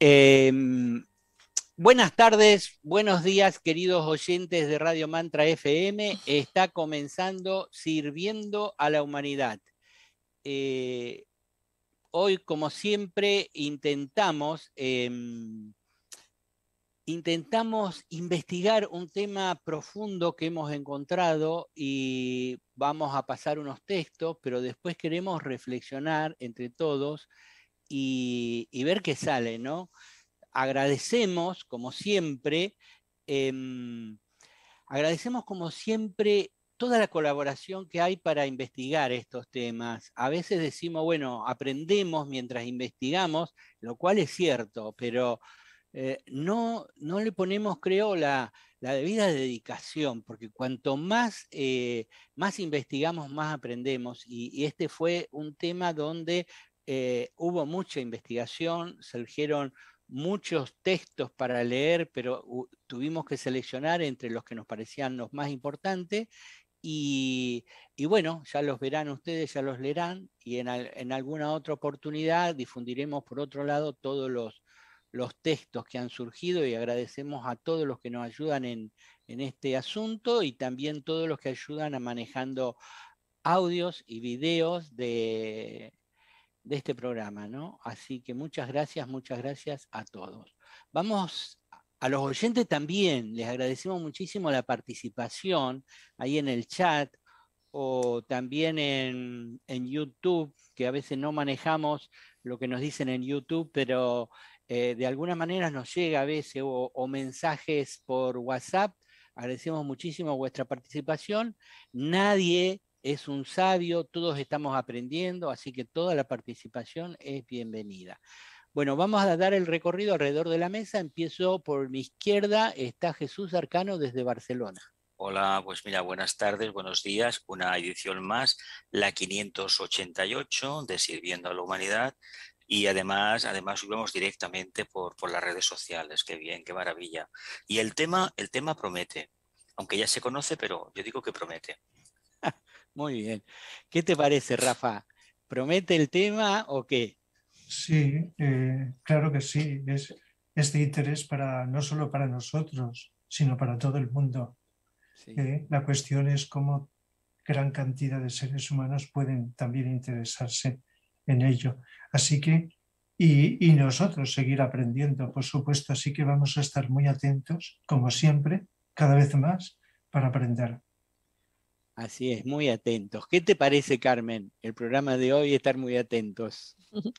Em, buenas tardes, buenos días, queridos oyentes de Radio Mantra FM. Está comenzando Sirviendo a la Humanidad. Eh, hoy, como siempre, intentamos, em, intentamos investigar un tema profundo que hemos encontrado y vamos a pasar unos textos, pero después queremos reflexionar entre todos y, ver qué sale, ¿no? Agradecemos, como siempre, em, agradecemos como siempre toda la colaboración que hay para investigar estos temas. A veces decimos, bueno, aprendemos mientras investigamos, lo cual es cierto, pero eh, no, no le ponemos, creo, la, debida dedicación, porque cuanto más, eh, más investigamos, más aprendemos. y, este fue un tema donde eh, hubo mucha investigación, surgieron muchos textos para leer, pero tuvimos que seleccionar entre los que nos parecían los más importantes. Y, bueno, ya los verán ustedes, ya los leerán y en, alguna otra oportunidad difundiremos por otro lado todos los, los textos que han surgido y agradecemos a todos los que nos ayudan en, en, este asunto y también todos los que ayudan a manejando audios y videos de de este programa, ¿no? Así que muchas gracias, muchas gracias a todos. Vamos a los oyentes también, les agradecemos muchísimo la participación ahí en el chat o también en, en YouTube, que a veces no manejamos lo que nos dicen en YouTube, pero eh, de alguna manera nos llega a veces o, o mensajes por WhatsApp. Agradecemos muchísimo vuestra participación. Nadie es un sabio, todos estamos aprendiendo, así que toda la participación es bienvenida. Bueno, vamos a dar el recorrido alrededor de la mesa. Empiezo por mi izquierda, está Jesús Arcano desde Barcelona. Hola, pues mira, buenas tardes, buenos días. Una edición más, la 588 de Sirviendo a la Humanidad. Y además, además subimos directamente por, por las redes sociales. Qué bien, qué maravilla. Y el tema, el tema promete, aunque ya se conoce, pero yo digo que promete. Muy bien. ¿Qué te parece, Rafa? ¿Promete el tema o qué? Sí, eh, claro que sí. Es, de interés para, no solo para nosotros, sino para todo el mundo. Eh, la cuestión es cómo gran cantidad de seres humanos pueden también interesarse en ello. Así que, y nosotros seguir aprendiendo, por supuesto, así que vamos a estar muy atentos, como siempre, cada vez más, para aprender. Así es, muy atentos. ¿Qué te parece, Carmen? El programa de hoy, estar muy atentos.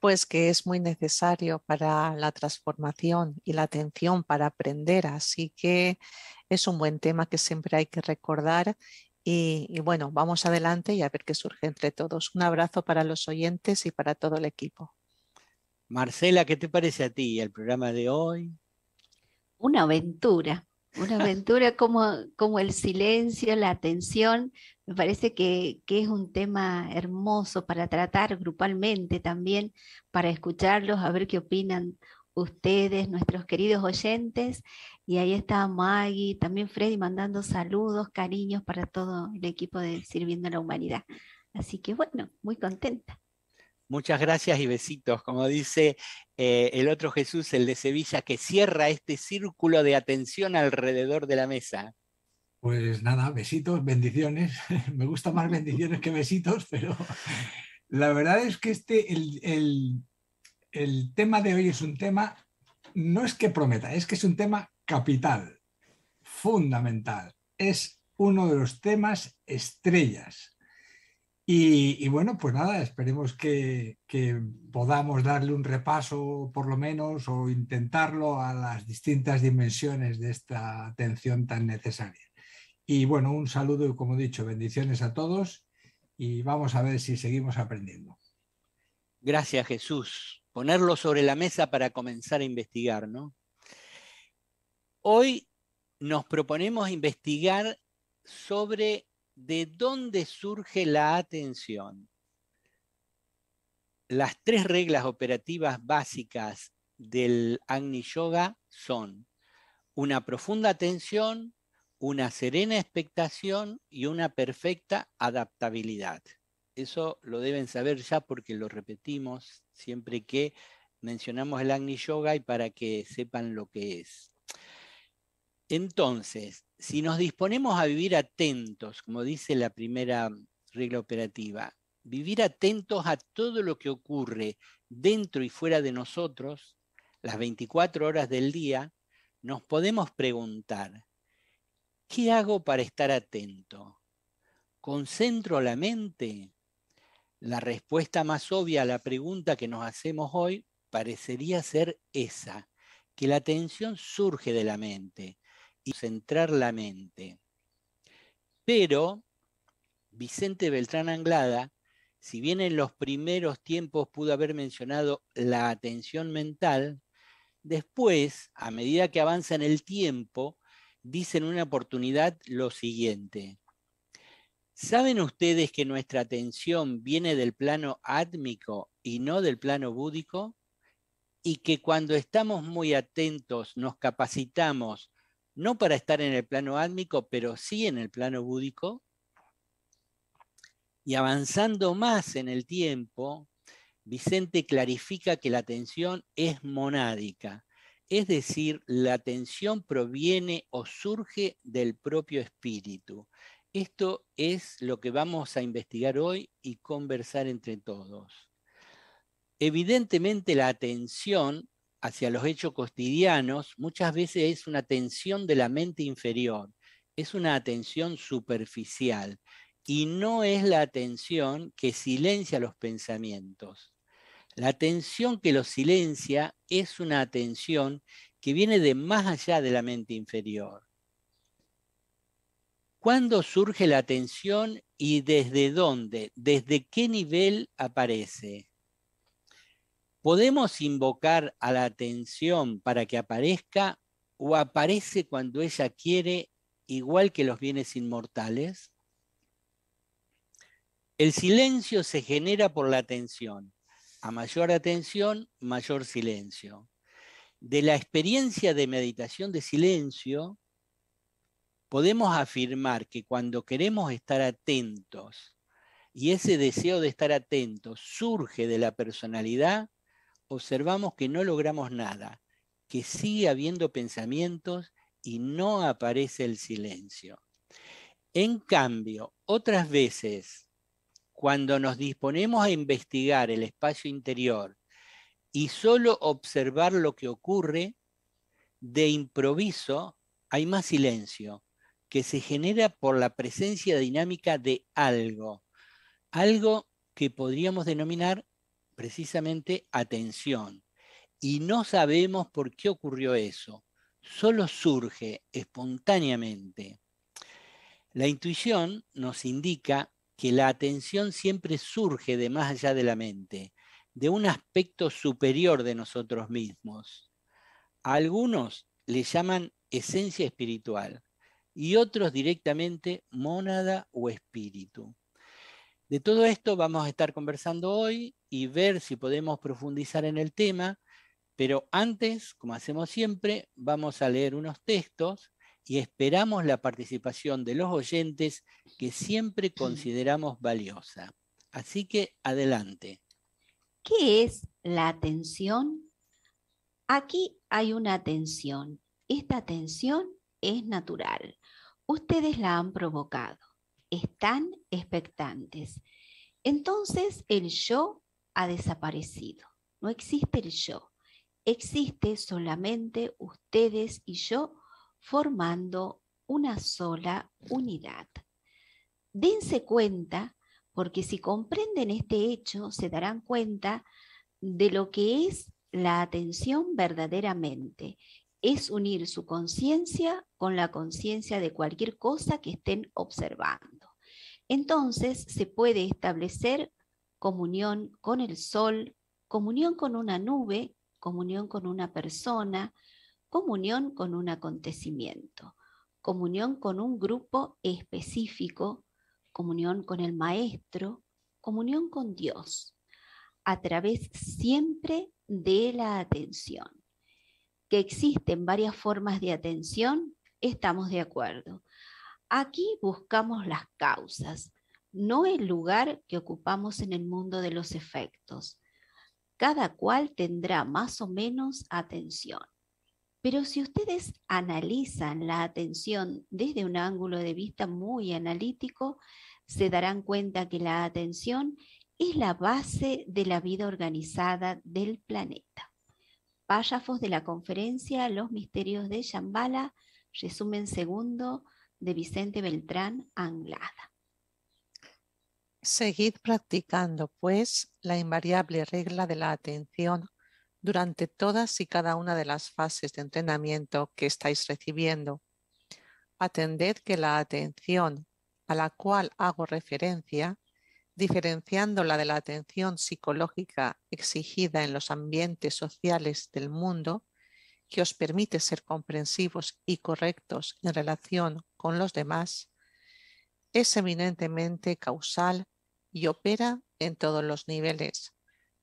Pues que es muy necesario para la transformación y la atención para aprender, así que es un buen tema que siempre hay que recordar. Y, bueno, vamos adelante y a ver qué surge entre todos. Un abrazo para los oyentes y para todo el equipo. Marcela, ¿qué te parece a ti el programa de hoy? Una aventura una aventura como, como el silencio, la atención, me parece que, que, es un tema hermoso para tratar grupalmente también, para escucharlos, a ver qué opinan ustedes, nuestros queridos oyentes. Y ahí está Maggie, también Freddy mandando saludos, cariños para todo el equipo de Sirviendo a la Humanidad. Así que bueno, muy contenta. Muchas gracias y besitos, como dice eh, el otro Jesús, el de Sevilla, que cierra este círculo de atención alrededor de la mesa. Pues nada, besitos, bendiciones. Me gusta más bendiciones que besitos, pero la verdad es que este, el tema de hoy es un tema, no es que prometa, es que es un tema capital, fundamental. Es uno de los temas estrellas y, bueno, pues nada, esperemos que, que, podamos darle un repaso, por lo menos, o intentarlo a las distintas dimensiones de esta atención tan necesaria. Y bueno, un saludo y, como he dicho, bendiciones a todos y vamos a ver si seguimos aprendiendo. Gracias, Jesús. Ponerlo sobre la mesa para comenzar a investigar, ¿no? Hoy nos proponemos investigar sobre de dónde surge la atención. Las tres reglas operativas básicas del Agni Yoga son una profunda atención, una serena expectación y una perfecta adaptabilidad. Eso lo deben saber ya porque lo repetimos siempre que mencionamos el Agni Yoga y para que sepan lo que es. Entonces, si nos disponemos a vivir atentos, como dice la primera regla operativa, vivir atentos a todo lo que ocurre dentro y fuera de nosotros, las 24 horas del día, nos podemos preguntar, ¿qué hago para estar atento? ¿Concentro la mente? La respuesta más obvia a la pregunta que nos hacemos hoy parecería ser esa, que la atención surge de la mente, y centrar la mente. Pero Vicente Beltrán Anglada, si bien en los primeros tiempos pudo haber mencionado la atención mental, después, a medida que avanza en el tiempo, dice en una oportunidad lo siguiente. ¿Saben ustedes que nuestra atención viene del plano átmico y no del plano búdico? Y que cuando estamos muy atentos nos capacitamos no para estar en el plano átmico, pero sí en el plano búdico, y avanzando más en el tiempo, Vicente clarifica que la atención es monádica, es decir, la atención proviene o surge del propio espíritu. Esto es lo que vamos a investigar hoy y conversar entre todos. Evidentemente la atención hacia los hechos cotidianos muchas veces es una atención de la mente inferior, es una atención superficial y no es la atención que silencia los pensamientos. La atención que los silencia es una atención que viene de más allá de la mente inferior. ¿Cuándo surge la atención y desde dónde, desde qué nivel aparece? ¿Podemos invocar a la atención para que aparezca o aparece cuando ella quiere, igual que los bienes inmortales? El silencio se genera por la atención. A mayor atención, mayor silencio. De la experiencia de meditación de silencio, podemos afirmar que cuando queremos estar atentos y ese deseo de estar atentos surge de la personalidad, observamos que no logramos nada, que sigue habiendo pensamientos y no aparece el silencio. En cambio, otras veces, cuando nos disponemos a investigar el espacio interior y solo observar lo que ocurre, de improviso hay más silencio que se genera por la presencia dinámica de algo, algo que podríamos denominar precisamente atención. Y no sabemos por qué ocurrió eso. Solo surge espontáneamente. La intuición nos indica que la atención siempre surge de más allá de la mente, de un aspecto superior de nosotros mismos. A algunos le llaman esencia espiritual y otros directamente mónada o espíritu. De todo esto vamos a estar conversando hoy y ver si podemos profundizar en el tema, pero antes, como hacemos siempre, vamos a leer unos textos y esperamos la participación de los oyentes que siempre consideramos valiosa. Así que adelante. ¿Qué es la atención? Aquí hay una atención. Esta atención es natural. Ustedes la han provocado están expectantes. Entonces el yo ha desaparecido. No existe el yo. Existe solamente ustedes y yo formando una sola unidad. Dense cuenta, porque si comprenden este hecho, se darán cuenta de lo que es la atención verdaderamente. Es unir su conciencia con la conciencia de cualquier cosa que estén observando entonces se puede establecer comunión con el sol, comunión con una nube, comunión con una persona, comunión con un acontecimiento, comunión con un grupo específico, comunión con el maestro, comunión con Dios, a través siempre de la atención. Que existen varias formas de atención, estamos de acuerdo. Aquí buscamos las causas, no el lugar que ocupamos en el mundo de los efectos. Cada cual tendrá más o menos atención. Pero si ustedes analizan la atención desde un ángulo de vista muy analítico, se darán cuenta que la atención es la base de la vida organizada del planeta. Párrafos de la conferencia Los misterios de Shambhala, resumen segundo, de Vicente Beltrán Anglada. Seguid practicando, pues, la invariable regla de la atención durante todas y cada una de las fases de entrenamiento que estáis recibiendo. Atended que la atención a la cual hago referencia, diferenciándola de la atención psicológica exigida en los ambientes sociales del mundo, que os permite ser comprensivos y correctos en relación con los demás, es eminentemente causal y opera en todos los niveles,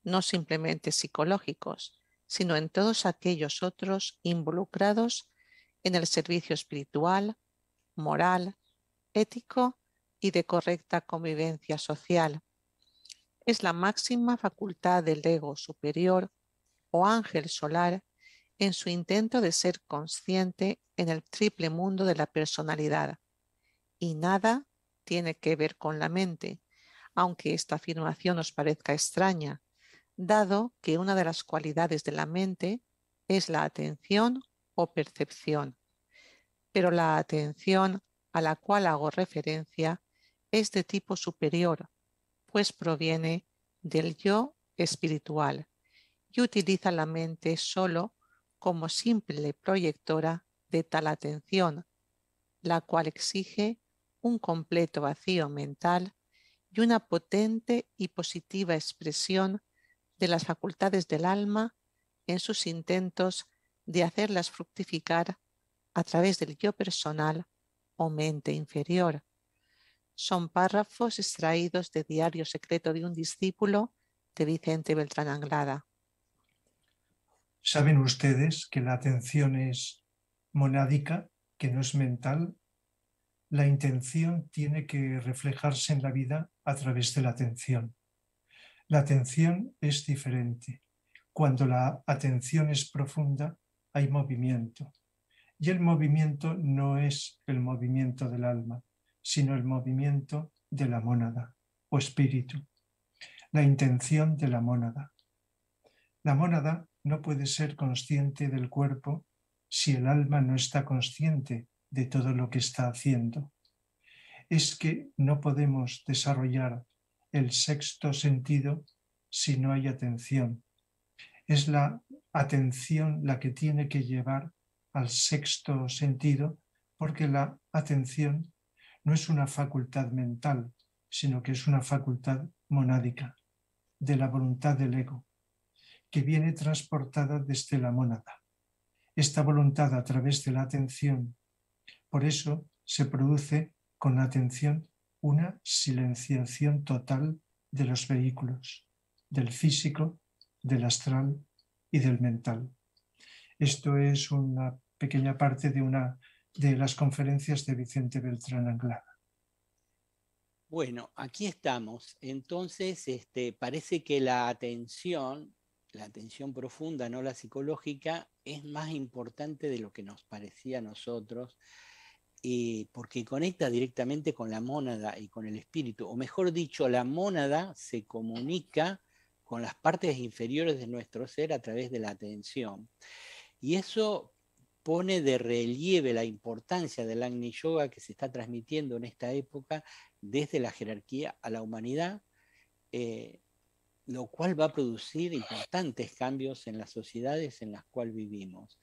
no simplemente psicológicos, sino en todos aquellos otros involucrados en el servicio espiritual, moral, ético y de correcta convivencia social. Es la máxima facultad del ego superior o ángel solar en su intento de ser consciente en el triple mundo de la personalidad. Y nada tiene que ver con la mente, aunque esta afirmación nos parezca extraña, dado que una de las cualidades de la mente es la atención o percepción. Pero la atención a la cual hago referencia es de tipo superior, pues proviene del yo espiritual y utiliza la mente solo como simple proyectora de tal atención, la cual exige un completo vacío mental y una potente y positiva expresión de las facultades del alma en sus intentos de hacerlas fructificar a través del yo personal o mente inferior. Son párrafos extraídos de Diario Secreto de un discípulo de Vicente Beltrán Anglada. Saben ustedes que la atención es monádica, que no es mental. La intención tiene que reflejarse en la vida a través de la atención. La atención es diferente. Cuando la atención es profunda, hay movimiento. Y el movimiento no es el movimiento del alma, sino el movimiento de la mónada o espíritu, la intención de la mónada. La mónada no puede ser consciente del cuerpo si el alma no está consciente de todo lo que está haciendo. Es que no podemos desarrollar el sexto sentido si no hay atención. Es la atención la que tiene que llevar al sexto sentido porque la atención no es una facultad mental, sino que es una facultad monádica de la voluntad del ego que viene transportada desde la mónada. Esta voluntad a través de la atención. Por eso se produce con la atención una silenciación total de los vehículos, del físico, del astral y del mental. Esto es una pequeña parte de una de las conferencias de Vicente Beltrán Anglada. Bueno, aquí estamos. Entonces, este, parece que la atención la atención profunda, no la psicológica, es más importante de lo que nos parecía a nosotros, eh, porque conecta directamente con la mónada y con el espíritu, o mejor dicho, la mónada se comunica con las partes inferiores de nuestro ser a través de la atención. Y eso pone de relieve la importancia del Agni Yoga que se está transmitiendo en esta época desde la jerarquía a la humanidad. Eh, lo cual va a producir importantes cambios en las sociedades en las cuales vivimos.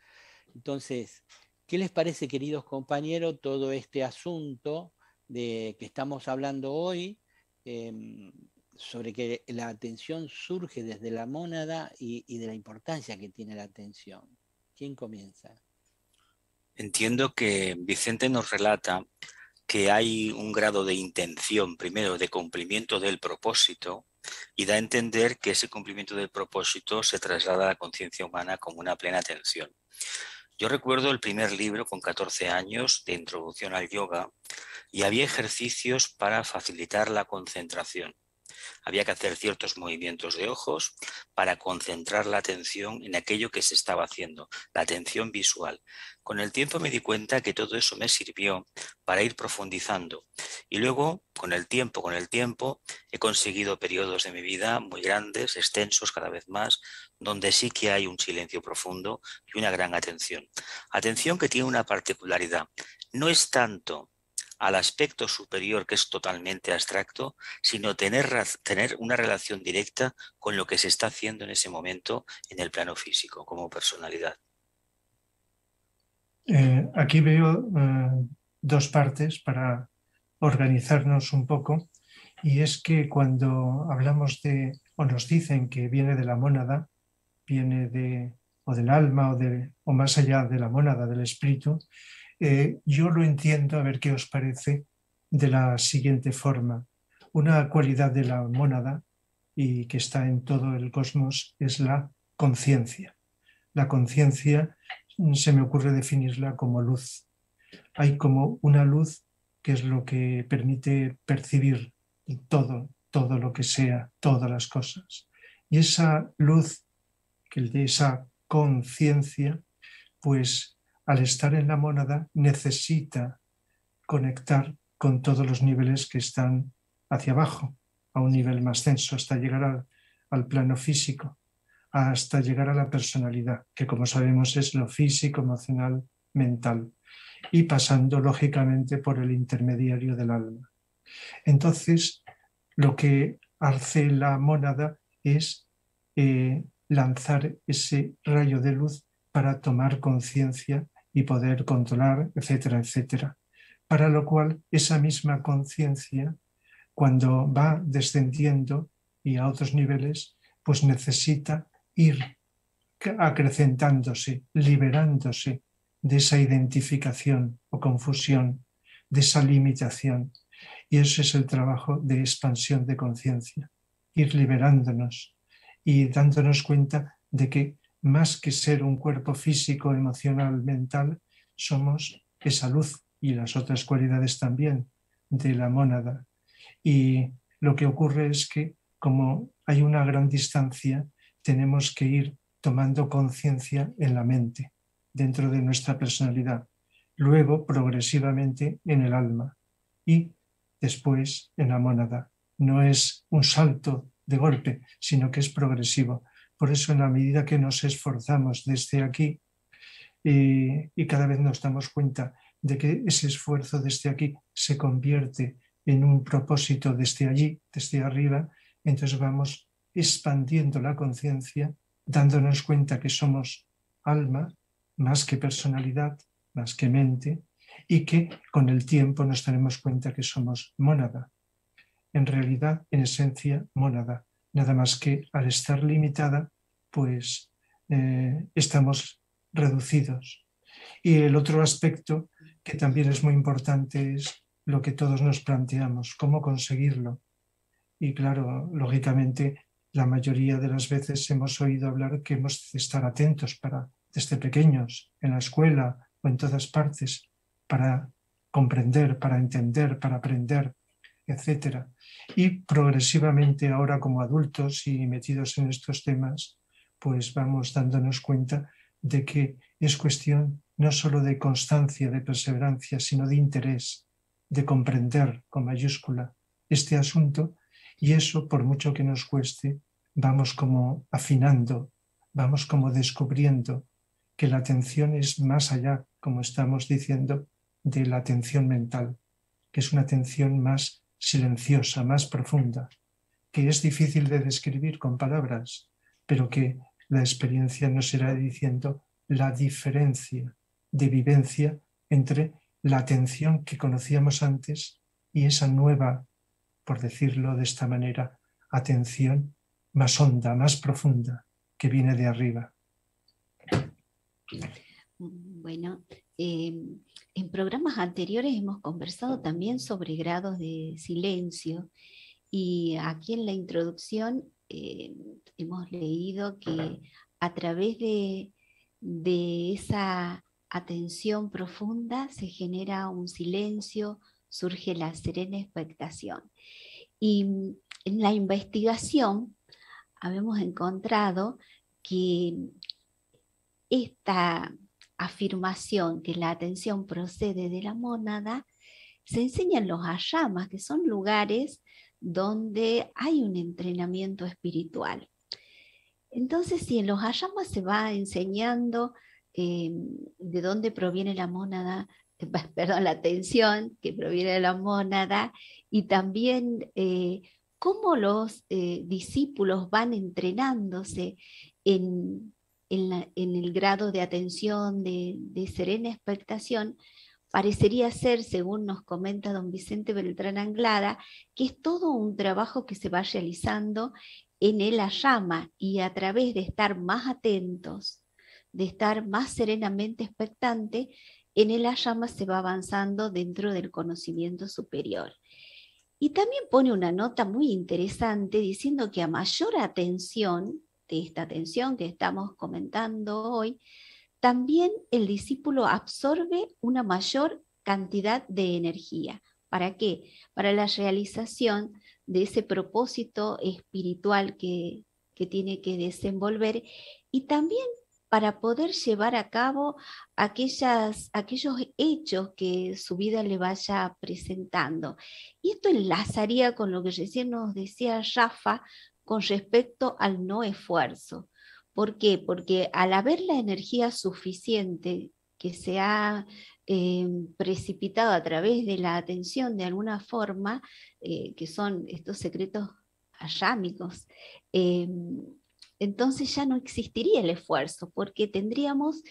Entonces, ¿qué les parece, queridos compañeros, todo este asunto de que estamos hablando hoy? Em, sobre que la atención surge desde la mónada y, y, de la importancia que tiene la atención. ¿Quién comienza? Entiendo que Vicente nos relata que hay un grado de intención, primero, de cumplimiento del propósito, y da a entender que ese cumplimiento del propósito se traslada a la conciencia humana con una plena atención. Yo recuerdo el primer libro con 14 años de introducción al yoga y había ejercicios para facilitar la concentración. Había que hacer ciertos movimientos de ojos para concentrar la atención en aquello que se estaba haciendo, la atención visual. Con el tiempo me di cuenta que todo eso me sirvió para ir profundizando. Y luego, con el tiempo, con el tiempo, he conseguido periodos de mi vida muy grandes, extensos cada vez más, donde sí que hay un silencio profundo y una gran atención. Atención que tiene una particularidad. No es tanto al aspecto superior que es totalmente abstracto, sino tener, tener una relación directa con lo que se está haciendo en ese momento en el plano físico como personalidad. Eh, aquí veo eh, dos partes para organizarnos un poco y es que cuando hablamos de o nos dicen que viene de la mónada, viene de o del alma o, de, o más allá de la mónada, del espíritu, eh, yo lo entiendo, a ver qué os parece, de la siguiente forma. Una cualidad de la mónada y que está en todo el cosmos es la conciencia. La conciencia mm, se me ocurre definirla como luz. Hay como una luz que es lo que permite percibir todo, todo lo que sea, todas las cosas. Y esa luz, que de esa conciencia, pues al estar en la mónada, necesita conectar con todos los niveles que están hacia abajo, a un nivel más censo, hasta llegar al, plano físico, hasta llegar a la personalidad, que como sabemos es lo físico, emocional, mental, y pasando lógicamente por el intermediario del alma. Entonces, lo que hace la mónada es eh, lanzar ese rayo de luz para tomar conciencia y poder controlar, etcétera, etcétera. Para lo cual esa misma conciencia, cuando va descendiendo y a otros niveles, pues necesita ir acrecentándose, liberándose de esa identificación o confusión, de esa limitación. Y ese es el trabajo de expansión de conciencia, ir liberándonos y dándonos cuenta de que más que ser un cuerpo físico, emocional, mental, somos esa luz y las otras cualidades también de la mónada. Y lo que ocurre es que como hay una gran distancia, tenemos que ir tomando conciencia en la mente, dentro de nuestra personalidad, luego progresivamente en el alma y después en la mónada. No es un salto de golpe, sino que es progresivo. Por eso, en la medida que nos esforzamos desde aquí, y cada vez nos damos cuenta de que ese esfuerzo desde aquí se convierte en un propósito desde allí, desde arriba, entonces vamos expandiendo la conciencia, dándonos cuenta que somos alma más que personalidad, más que mente, y que con el tiempo nos daremos cuenta que somos mónada. En realidad, en esencia, mónada, Nada más que al estar limitada, pues eh, estamos reducidos. Y el otro aspecto que también es muy importante es lo que todos nos planteamos, cómo conseguirlo. Y claro, lógicamente, la mayoría de las veces hemos oído hablar que hemos de estar atentos para, desde pequeños, en la escuela o en todas partes, para comprender, para entender, para aprender, Etcétera. Y progresivamente ahora como adultos y metidos en estos temas, pues vamos dándonos cuenta de que es cuestión no solo de constancia, de perseverancia, sino de interés, de comprender con mayúscula este asunto y eso, por mucho que nos cueste, vamos como afinando, vamos como descubriendo que la atención es más allá, como estamos diciendo, de la atención mental, que es una atención más silenciosa, más profunda, que es difícil de describir con palabras, pero que la experiencia nos irá diciendo la diferencia de vivencia entre la atención que conocíamos antes y esa nueva, por decirlo de esta manera, atención más honda, más profunda, que viene de arriba. Mm, bueno, em, en programas anteriores hemos conversado también sobre grados de silencio y aquí en la introducción eh, hemos leído que a través de, de esa atención profunda se genera un silencio, surge la serena expectación. Y mm, en la investigación habemos encontrado que esta afirmación que la atención procede de la mónada, se enseñan los ayamas, que son lugares donde hay un entrenamiento espiritual. Entonces, si en los ayamas se va enseñando eh, de dónde proviene la mónada, perdón, la atención que proviene de la mónada, y también eh, cómo los eh, discípulos van entrenándose en en, el grado de atención, de, serena expectación, parecería ser, según nos comenta don Vicente Beltrán Anglada, que es todo un trabajo que se va realizando en el llama y a través de estar más atentos, de estar más serenamente expectante, en el llama se va avanzando dentro del conocimiento superior. Y también pone una nota muy interesante diciendo que a mayor atención, de esta atención que estamos comentando hoy, también el discípulo absorbe una mayor cantidad de energía. ¿Para qué? Para la realización de ese propósito espiritual que, que tiene que desenvolver y también para poder llevar a cabo aquellas, aquellos hechos que su vida le vaya presentando. Y esto enlazaría con lo que recién nos decía Rafa con respecto al no esfuerzo. ¿Por qué? Porque al haber la energía suficiente que se ha em, precipitado a través de la atención de alguna forma, eh, que son estos secretos ayámicos, em, entonces ya no existiría el esfuerzo, porque tendríamos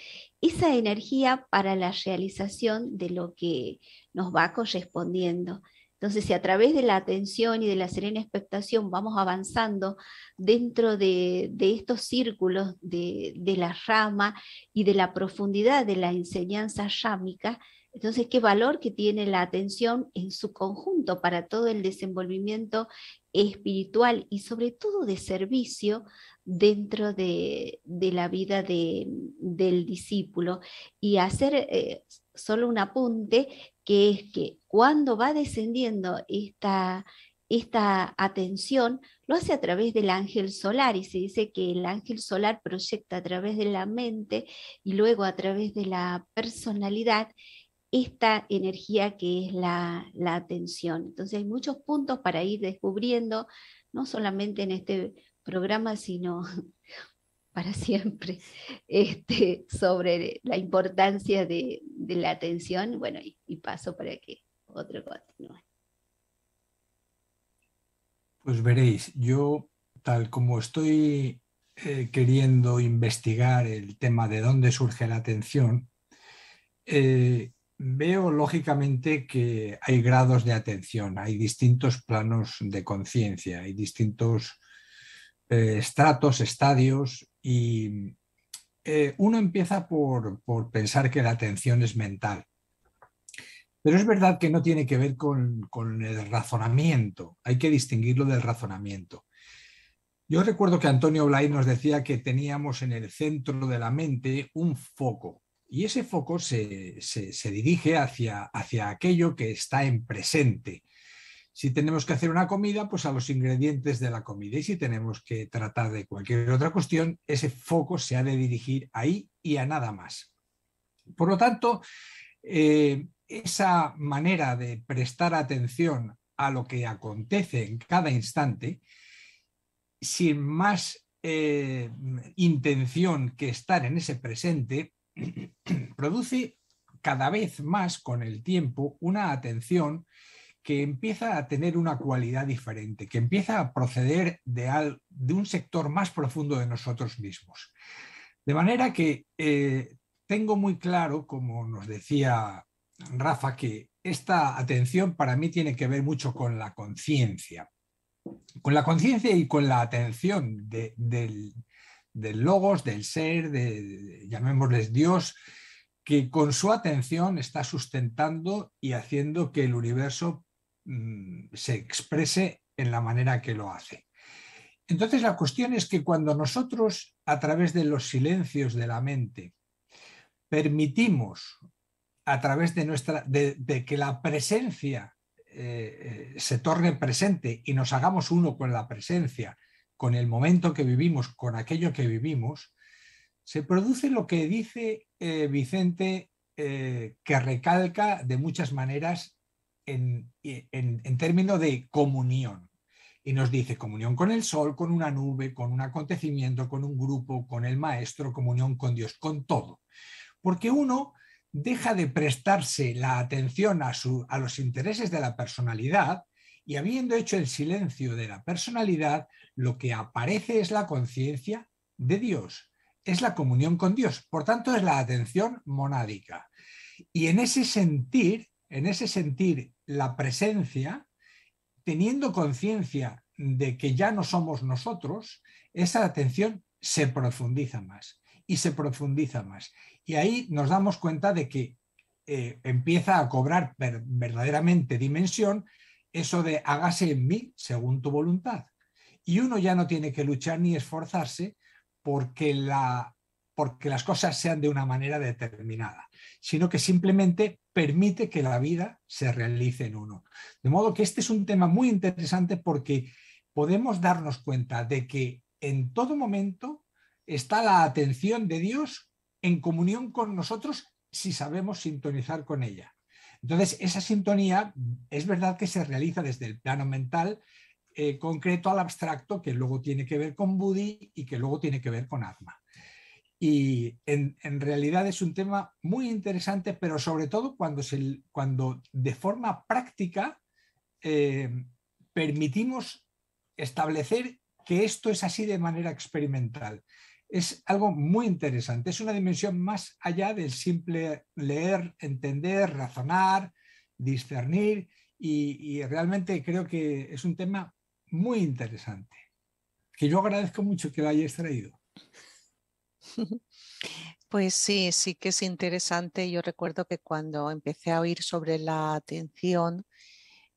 esa energía para la realización de lo que nos va correspondiendo. Entonces, si a través de la atención y de la serena expectación vamos avanzando dentro de, estos círculos de, la rama y de la profundidad de la enseñanza rámica, entonces qué valor que tiene la atención en su conjunto para todo el desenvolvimiento espiritual y sobre todo de servicio dentro de, la vida del discípulo. Y hacer eh, solo un apunte, que es que cuando va descendiendo esta, esta atención, lo hace a través del ángel solar y se dice que el ángel solar proyecta a través de la mente y luego a través de la personalidad esta energía que es la, la atención. Entonces hay muchos puntos para ir descubriendo, no solamente en este programa, sino para siempre este, sobre la importancia de, la atención. Bueno, y, paso para que otro continúe. Pues veréis, yo tal como estoy eh, queriendo investigar el tema de dónde surge la atención, eh, veo lógicamente que hay grados de atención, hay distintos planos de conciencia, hay distintos eh, estratos, estadios y eh, uno empieza por, pensar que la atención es mental. Pero es verdad que no tiene que ver con, el razonamiento. Hay que distinguirlo del razonamiento. Yo recuerdo que Antonio Blay nos decía que teníamos en el centro de la mente un foco y ese foco se, se dirige hacia, hacia, aquello que está en presente, si tenemos que hacer una comida, pues a los ingredientes de la comida. Y si tenemos que tratar de cualquier otra cuestión, ese foco se ha de dirigir ahí y a nada más. Por lo tanto, eh, esa manera de prestar atención a lo que acontece en cada instante, sin más eh, intención que estar en ese presente, produce cada vez más con el tiempo una atención que empieza a tener una cualidad diferente, que empieza a proceder de, un sector más profundo de nosotros mismos. De manera que eh, tengo muy claro, como nos decía Rafa, que esta atención para mí tiene que ver mucho con la conciencia. Con la conciencia y con la atención del, logos, del ser, llamémosles Dios, que con su atención está sustentando y haciendo que el universo Mm, se exprese en la manera que lo hace. Entonces la cuestión es que cuando nosotros, a través de los silencios de la mente, permitimos a través de nuestra de, que la presencia eh, eh, se torne presente y nos hagamos uno con la presencia, con el momento que vivimos, con aquello que vivimos, se produce lo que dice eh, Vicente, que recalca de muchas maneras eh, en, en, términos de comunión. Y nos dice comunión con el sol, con una nube, con un acontecimiento, con un grupo, con el maestro, comunión con Dios, con todo. Porque uno deja de prestarse la atención a, su, a los intereses de la personalidad y habiendo hecho el silencio de la personalidad, lo que aparece es la conciencia de Dios, es la comunión con Dios, por tanto es la atención monádica. Y en ese sentir en ese sentir la presencia, teniendo conciencia de que ya no somos nosotros, esa atención se profundiza más y se profundiza más. Y ahí nos damos cuenta de que eh, empieza a cobrar verdaderamente dimensión eso de hágase en mí según tu voluntad. Y uno ya no tiene que luchar ni esforzarse porque la porque las cosas sean de una manera determinada, sino que simplemente permite que la vida se realice en uno. De modo que este es un tema muy interesante porque podemos darnos cuenta de que en todo momento está la atención de Dios en comunión con nosotros si sabemos sintonizar con ella. Entonces, esa sintonía es verdad que se realiza desde el plano mental eh, concreto al abstracto, que luego tiene que ver con Budi y que luego tiene que ver con Atma. Y en, realidad es un tema muy interesante, pero sobre todo cuando, de forma práctica eh, permitimos establecer que esto es así de manera experimental. Es algo muy interesante, es una dimensión más allá del simple leer, entender, razonar, discernir y, y realmente creo que es un tema muy interesante, que yo agradezco mucho que lo hayáis traído. Pues sí, sí que es interesante. Yo recuerdo que cuando empecé a oír sobre la atención,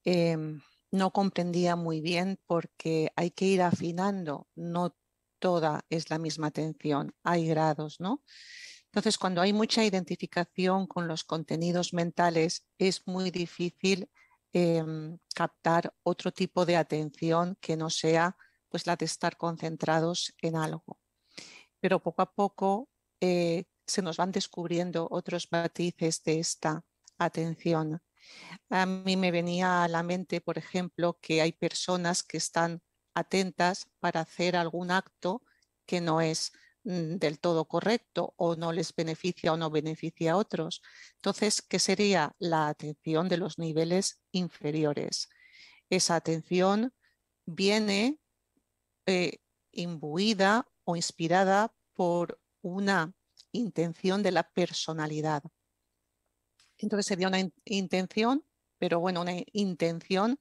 em, no comprendía muy bien porque hay que ir afinando, no toda es la misma atención, hay grados, ¿no? Entonces, cuando hay mucha identificación con los contenidos mentales, es muy difícil em, captar otro tipo de atención que no sea pues la de estar concentrados en algo pero poco a poco eh, se nos van descubriendo otros matices de esta atención. A mí me venía a la mente, por ejemplo, que hay personas que están atentas para hacer algún acto que no es mm, del todo correcto o no les beneficia o no beneficia a otros. Entonces, ¿qué sería la atención de los niveles inferiores? Esa atención viene eh, imbuida inspirada por una intención de la personalidad. Entonces sería una intención, pero bueno, una intención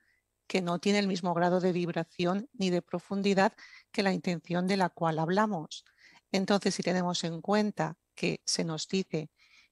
que no tiene el mismo grado de vibración ni de profundidad que la intención de la cual hablamos. Entonces, si tenemos en cuenta que se nos dice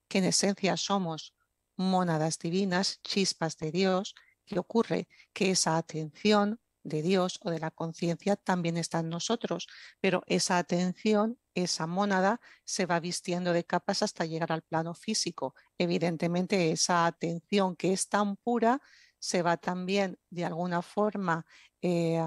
que en esencia somos mónadas divinas, chispas de Dios, ¿qué ocurre? Que esa atención de Dios o de la conciencia también está en nosotros, pero esa atención, esa mónada, se va vistiendo de capas hasta llegar al plano físico. Evidentemente, esa atención que es tan pura se va también de alguna forma eh,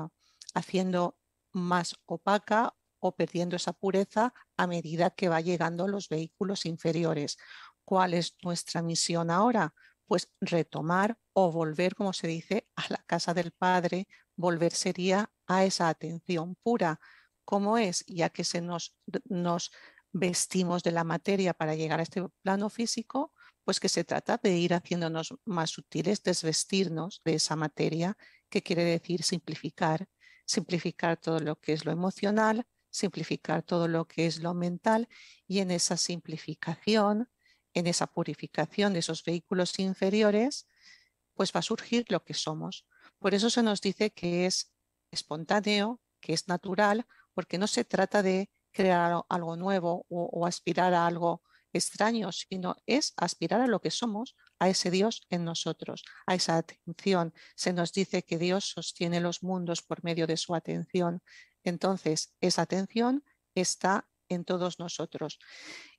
haciendo más opaca o perdiendo esa pureza a medida que va llegando los vehículos inferiores. ¿Cuál es nuestra misión ahora? Pues retomar o volver, como se dice, a la casa del Padre volver sería a esa atención pura, como es, ya que se nos, nos vestimos de la materia para llegar a este plano físico, pues que se trata de ir haciéndonos más sutiles, desvestirnos de esa materia, que quiere decir simplificar, simplificar todo lo que es lo emocional, simplificar todo lo que es lo mental y en esa simplificación, en esa purificación de esos vehículos inferiores, pues va a surgir lo que somos, por eso se nos dice que es espontáneo, que es natural, porque no se trata de crear algo nuevo o, aspirar a algo extraño, sino es aspirar a lo que somos, a ese Dios en nosotros, a esa atención. Se nos dice que Dios sostiene los mundos por medio de su atención. Entonces, esa atención está en todos nosotros.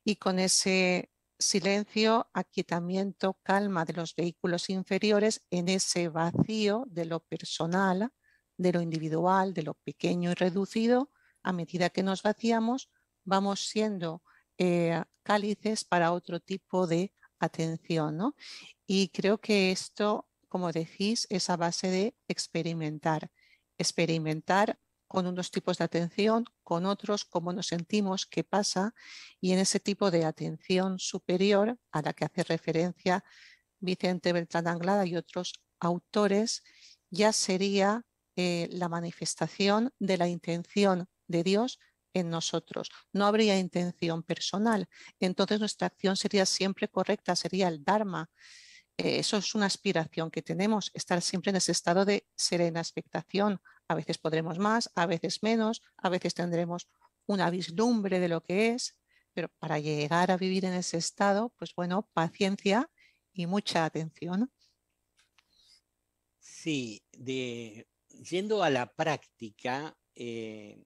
Y con ese silencio, aquietamiento, calma de los vehículos inferiores en ese vacío de lo personal, de lo individual, de lo pequeño y reducido, a medida que nos vaciamos, vamos siendo eh, cálices para otro tipo de atención. Y creo que esto, como decís, es a base de experimentar. Experimentar con unos tipos de atención, con otros, cómo nos sentimos, qué pasa, y en ese tipo de atención superior a la que hace referencia Vicente Beltrán Anglada y otros autores, ya sería eh, la manifestación de la intención de Dios en nosotros. No habría intención personal. Entonces nuestra acción sería siempre correcta, sería el Dharma. Eh, eso es una aspiración que tenemos, estar siempre en ese estado de serena expectación, a veces podremos más, a veces menos, a veces tendremos una vislumbre de lo que es, pero para llegar a vivir en ese estado, pues bueno, paciencia y mucha atención. Sí, de, yendo a la práctica, eh,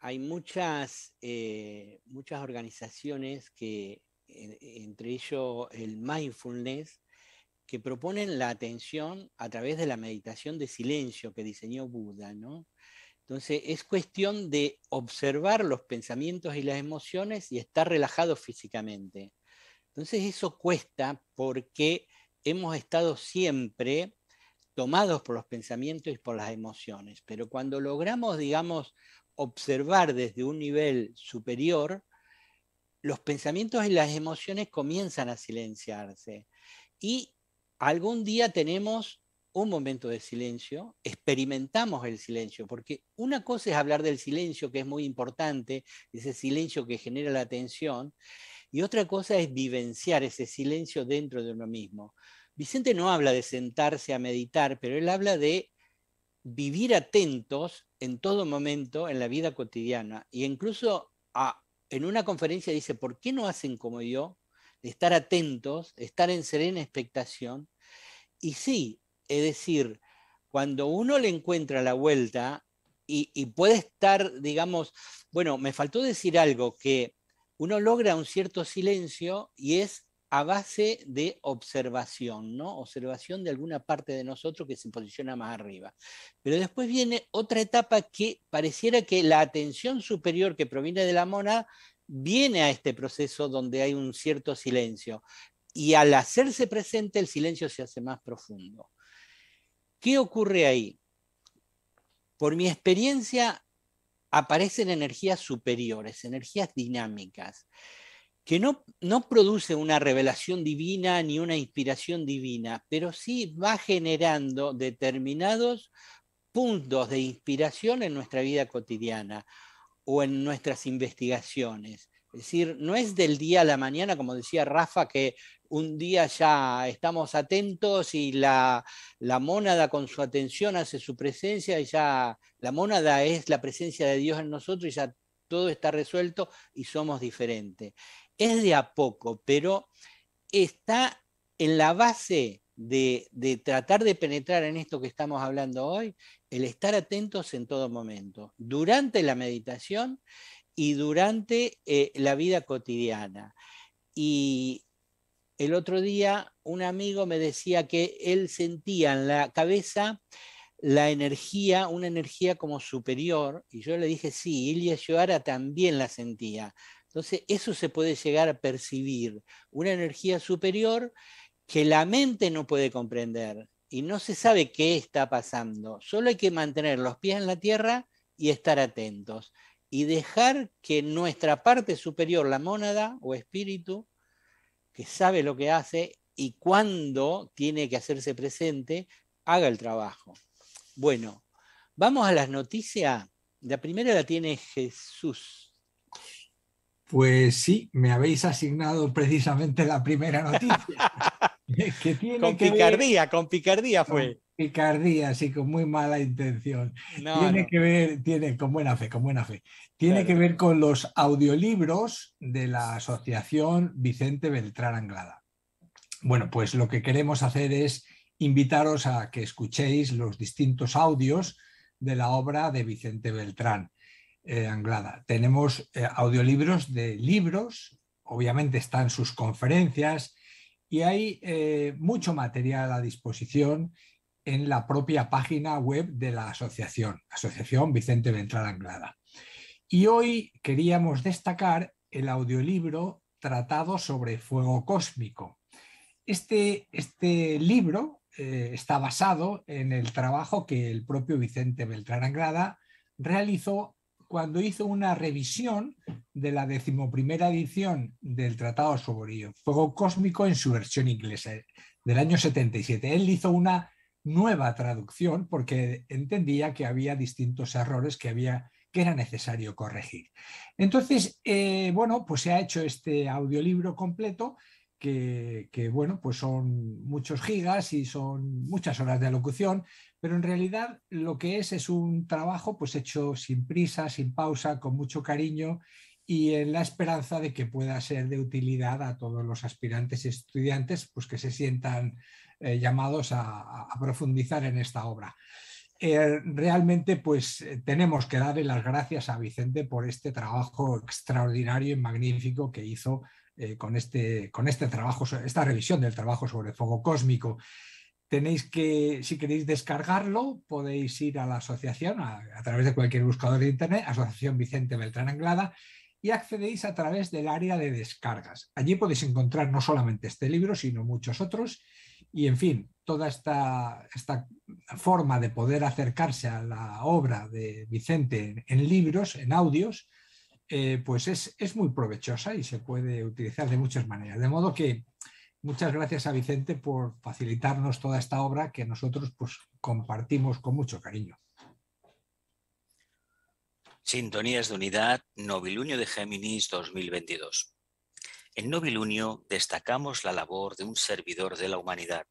hay muchas, eh, muchas organizaciones que, entre ellos el mindfulness, que proponen la atención a través de la meditación de silencio que diseñó Buda, ¿no? Entonces es cuestión de observar los pensamientos y las emociones y estar relajado físicamente. Entonces eso cuesta porque hemos estado siempre tomados por los pensamientos y por las emociones, pero cuando logramos, digamos, observar desde un nivel superior, los pensamientos y las emociones comienzan a silenciarse. Y algún día tenemos un momento de silencio, experimentamos el silencio, porque una cosa es hablar del silencio, que es muy importante, ese silencio que genera la atención, y otra cosa es vivenciar ese silencio dentro de uno mismo. Vicente no habla de sentarse a meditar, pero él habla de vivir atentos en todo momento en la vida cotidiana. Y incluso ah, en una conferencia dice, ¿por qué no hacen como yo? De estar atentos, estar en serena expectación y sí, es decir, cuando uno le encuentra la vuelta y, puede estar, digamos, bueno, me faltó decir algo, que uno logra un cierto silencio y es a base de observación, ¿no? Observación de alguna parte de nosotros que se posiciona más arriba. Pero después viene otra etapa que pareciera que la atención superior que proviene de la mona viene a este proceso donde hay un cierto silencio y al hacerse presente el silencio se hace más profundo. ¿Qué ocurre ahí? Por mi experiencia aparecen energías superiores, energías dinámicas, que no, no producen una revelación divina ni una inspiración divina, pero sí va generando determinados puntos de inspiración en nuestra vida cotidiana o en nuestras investigaciones. Es decir, no es del día a la mañana, como decía Rafa, que un día ya estamos atentos y la, la, mónada con su atención hace su presencia y ya la mónada es la presencia de Dios en nosotros y ya todo está resuelto y somos diferentes. Es de a poco, pero está en la base de, tratar de penetrar en esto que estamos hablando hoy, el estar atentos en todo momento, durante la meditación y durante eh, la vida cotidiana. Y el otro día un amigo me decía que él sentía en la cabeza la energía, una energía como superior, y yo le dije, sí, Ilya Yohara también la sentía. Entonces, eso se puede llegar a percibir, una energía superior que la mente no puede comprender y no se sabe qué está pasando. Solo hay que mantener los pies en la tierra y estar atentos y dejar que nuestra parte superior, la mónada o espíritu, que sabe lo que hace y cuando tiene que hacerse presente, haga el trabajo. Bueno, vamos a las noticias. La primera la tiene Jesús. Pues sí, me habéis asignado precisamente la primera noticia. con picardía, con picardía fue picardía, así con muy mala intención. tiene que ver, tiene, con buena fe, con buena fe. Tiene que ver con los audiolibros de la Asociación Vicente Beltrán Anglada. Bueno, pues lo que queremos hacer es invitaros a que escuchéis los distintos audios de la obra de Vicente Beltrán eh, Anglada. Tenemos eh, audiolibros de libros, obviamente están sus conferencias y hay eh, mucho material a disposición en la propia página web de la asociación, Asociación Vicente Beltrán Anglada. Y hoy queríamos destacar el audiolibro Tratado sobre Fuego Cósmico. Este, este libro eh, está basado en el trabajo que el propio Vicente Beltrán Anglada realizó cuando hizo una revisión de la decimoprimera edición del Tratado sobre Fuego Cósmico en su versión inglesa eh, del año 77. Él hizo una nueva traducción porque entendía que había distintos errores que, había, que era necesario corregir. Entonces, eh, bueno, pues se ha hecho este audiolibro completo que, bueno, pues son muchos gigas y son muchas horas de alocución pero en realidad lo que es es un trabajo pues hecho sin prisa, sin pausa, con mucho cariño y en la esperanza de que pueda ser de utilidad a todos los aspirantes y estudiantes pues que se sientan eh, llamados a, profundizar en esta obra. Eh, realmente, pues eh, tenemos que darle las gracias a Vicente por este trabajo extraordinario y magnífico que hizo con, este, con este trabajo, esta revisión del trabajo sobre el fuego cósmico. Tenéis que, si queréis descargarlo, podéis ir a la asociación a través de cualquier buscador de internet, Asociación Vicente Beltrán Anglada, y accedéis a través del área de descargas. Allí podéis encontrar no solamente este libro, sino muchos otros. Y en fin, toda esta, esta forma de poder acercarse a la obra de Vicente en, libros, en audios, eh, pues es, muy provechosa y se puede utilizar de muchas maneras. De modo que muchas gracias a Vicente por facilitarnos toda esta obra que nosotros pues, compartimos con mucho cariño. Sintonías de Unidad, Novilunio de Géminis 2022. En Novilunio destacamos la labor de un servidor de la humanidad.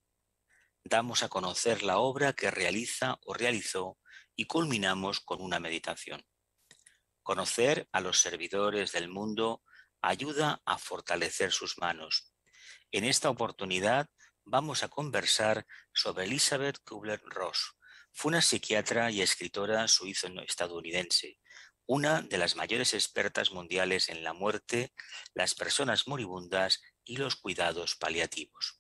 Damos a conocer la obra que realiza o realizó y culminamos con una meditación. Conocer a los servidores del mundo ayuda a fortalecer sus manos. En esta oportunidad vamos a conversar sobre Elizabeth Kubler-Ross. Fue una psiquiatra y escritora suizo-estadounidense, una de las mayores expertas mundiales en la muerte, las personas moribundas y los cuidados paliativos.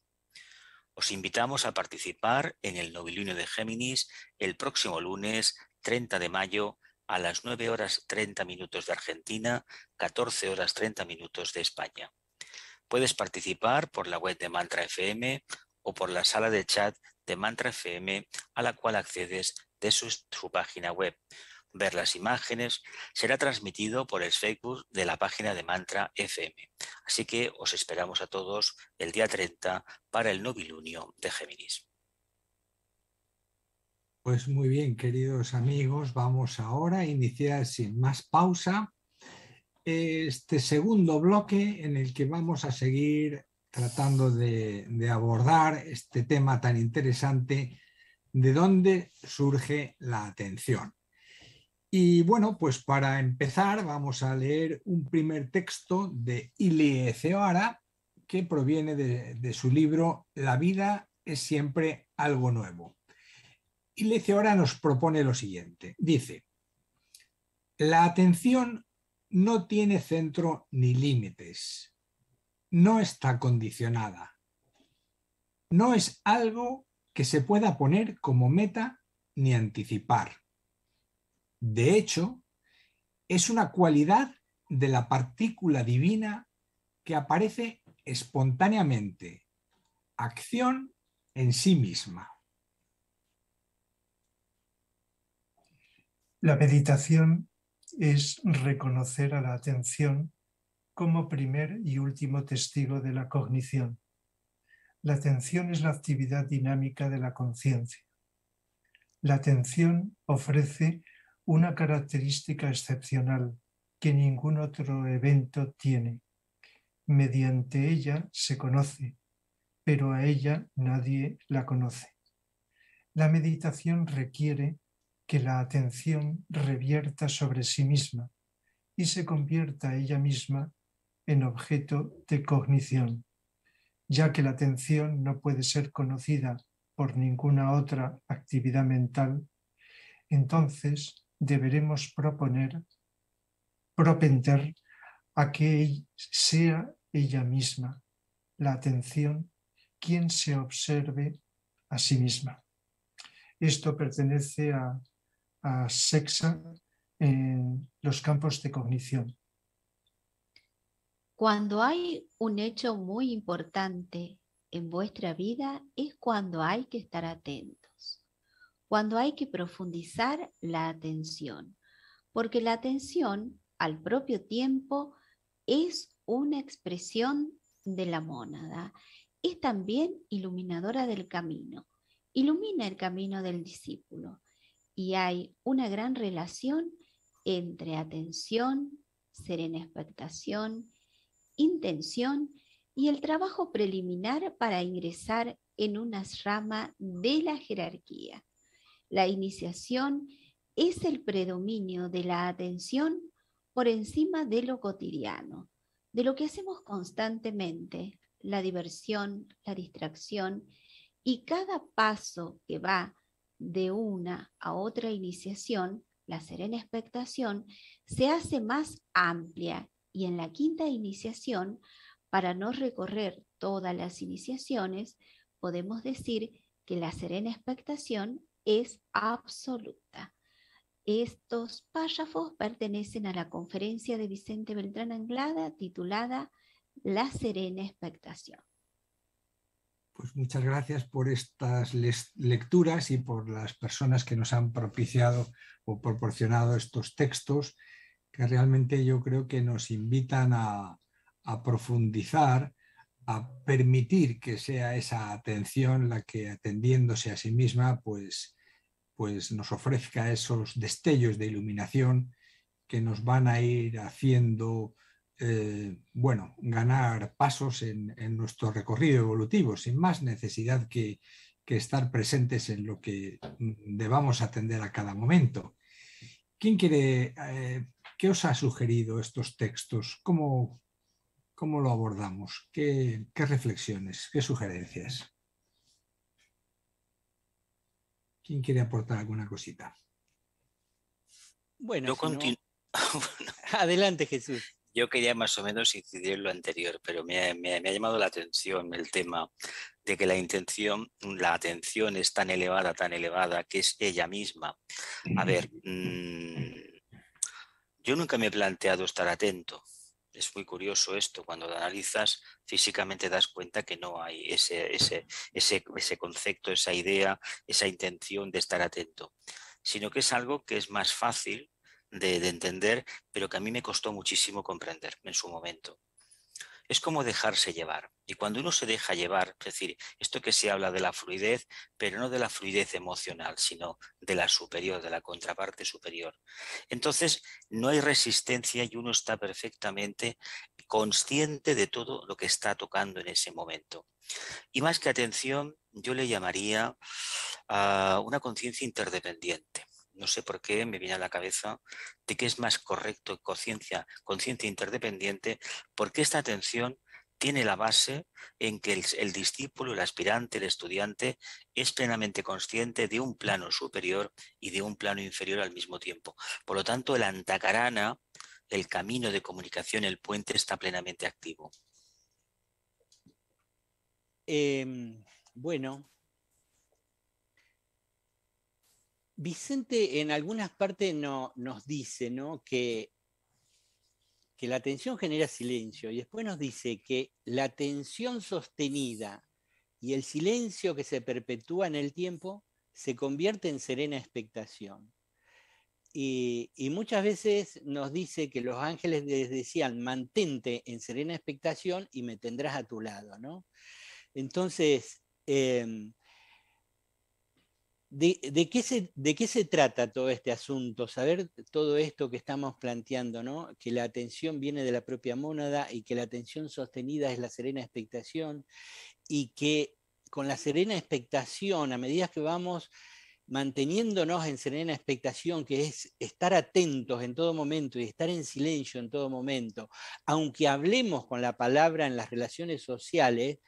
Os invitamos a participar en el novilunio de Géminis el próximo lunes 30 de mayo a las 9 horas 30 minutos de Argentina, 14 horas 30 minutos de España. Puedes participar por la web de Mantra FM o por la sala de chat de Mantra FM a la cual accedes de su página web ver las imágenes, será transmitido por el Facebook de la página de Mantra FM. Así que os esperamos a todos el día 30 para el novilunio de Géminis. Pues muy bien, queridos amigos, vamos ahora a iniciar sin más pausa este segundo bloque en el que vamos a seguir tratando de, de abordar este tema tan interesante de dónde surge la atención. Y bueno, pues para empezar vamos a leer un primer texto de Ilie Ceoara que proviene de, su libro La vida es siempre algo nuevo. Ilie Ceoara nos propone lo siguiente. Dice, la atención no tiene centro ni límites, no está condicionada, no es algo que se pueda poner como meta ni anticipar de hecho, es una cualidad de la partícula divina que aparece espontáneamente, acción en sí misma. La meditación es reconocer a la atención como primer y último testigo de la cognición. La atención es la actividad dinámica de la conciencia. La atención ofrece una característica excepcional que ningún otro evento tiene. Mediante ella se conoce, pero a ella nadie la conoce. La meditación requiere que la atención revierta sobre sí misma y se convierta ella misma en objeto de cognición, ya que la atención no puede ser conocida por ninguna otra actividad mental, entonces deberemos proponer, propender a que sea ella misma la atención quien se observe a sí misma. Esto pertenece a, a Sexa en los campos de cognición. Cuando hay un hecho muy importante en vuestra vida es cuando hay que estar atento cuando hay que profundizar la atención, porque la atención al propio tiempo es una expresión de la mónada, es también iluminadora del camino, ilumina el camino del discípulo y hay una gran relación entre atención, serena expectación, intención y el trabajo preliminar para ingresar en una rama de la jerarquía. La iniciación es el predominio de la atención por encima de lo cotidiano, de lo que hacemos constantemente, la diversión, la distracción, y cada paso que va de una a otra iniciación, la serena expectación, se hace más amplia y en la quinta iniciación, para no recorrer todas las iniciaciones, podemos decir que la serena expectación es absoluta. Estos párrafos pertenecen a la conferencia de Vicente Beltrán Anglada titulada La Serena Expectación. Pues muchas gracias por estas lecturas y por las personas que nos han propiciado o proporcionado estos textos que realmente yo creo que nos invitan a, a profundizar a permitir que sea esa atención la que atendiéndose a sí misma, pues, pues nos ofrezca esos destellos de iluminación que nos van a ir haciendo, eh, bueno, ganar pasos en, nuestro recorrido evolutivo, sin más necesidad que, estar presentes en lo que debamos atender a cada momento. ¿Quién quiere, eh, qué os ha sugerido estos textos? ¿Cómo, cómo lo abordamos? ¿Qué, reflexiones? ¿Qué sugerencias? ¿Quién quiere aportar alguna cosita? Bueno, adelante Jesús. Yo quería más o menos incidir en lo anterior, pero me ha, llamado la atención el tema de que la intención, la atención es tan elevada, tan elevada, que es ella misma. A ver, mm, yo nunca me he planteado estar atento es muy curioso esto, cuando lo analizas físicamente das cuenta que no hay ese, concepto, esa idea, esa intención de estar atento, sino que es algo que es más fácil de entender, pero que a mí me costó muchísimo comprender en su momento es como dejarse llevar. Y cuando uno se deja llevar, es decir, esto que se habla de la fluidez, pero no de la fluidez emocional, sino de la superior, de la contraparte superior. Entonces, no hay resistencia y uno está perfectamente consciente de todo lo que está tocando en ese momento. Y más que atención, yo le llamaría a ah, una conciencia interdependiente no sé por qué me viene a la cabeza, de que es más correcto conciencia, consciente interdependiente, porque esta atención tiene la base en que el, discípulo, el aspirante, el estudiante es plenamente consciente de un plano superior y de un plano inferior al mismo tiempo. Por lo tanto, el antacarana, el camino de comunicación, el puente está plenamente activo. Em, bueno, Vicente en algunas partes no, nos dice que, que la tensión genera silencio y después nos dice que la tensión sostenida y el silencio que se perpetúa en el tiempo se convierte en serena expectación. Y, muchas veces nos dice que los ángeles les decían, mantente en serena expectación y me tendrás a tu lado, ¿no? Entonces, em, de, qué se, ¿De qué se trata todo este asunto? Saber todo esto que estamos planteando, ¿no? que la atención viene de la propia mónada y que la atención sostenida es la serena expectación y que con la serena expectación, a medida que vamos manteniéndonos en serena expectación, que es estar atentos en todo momento y estar en silencio en todo momento, aunque hablemos con la palabra en las relaciones sociales,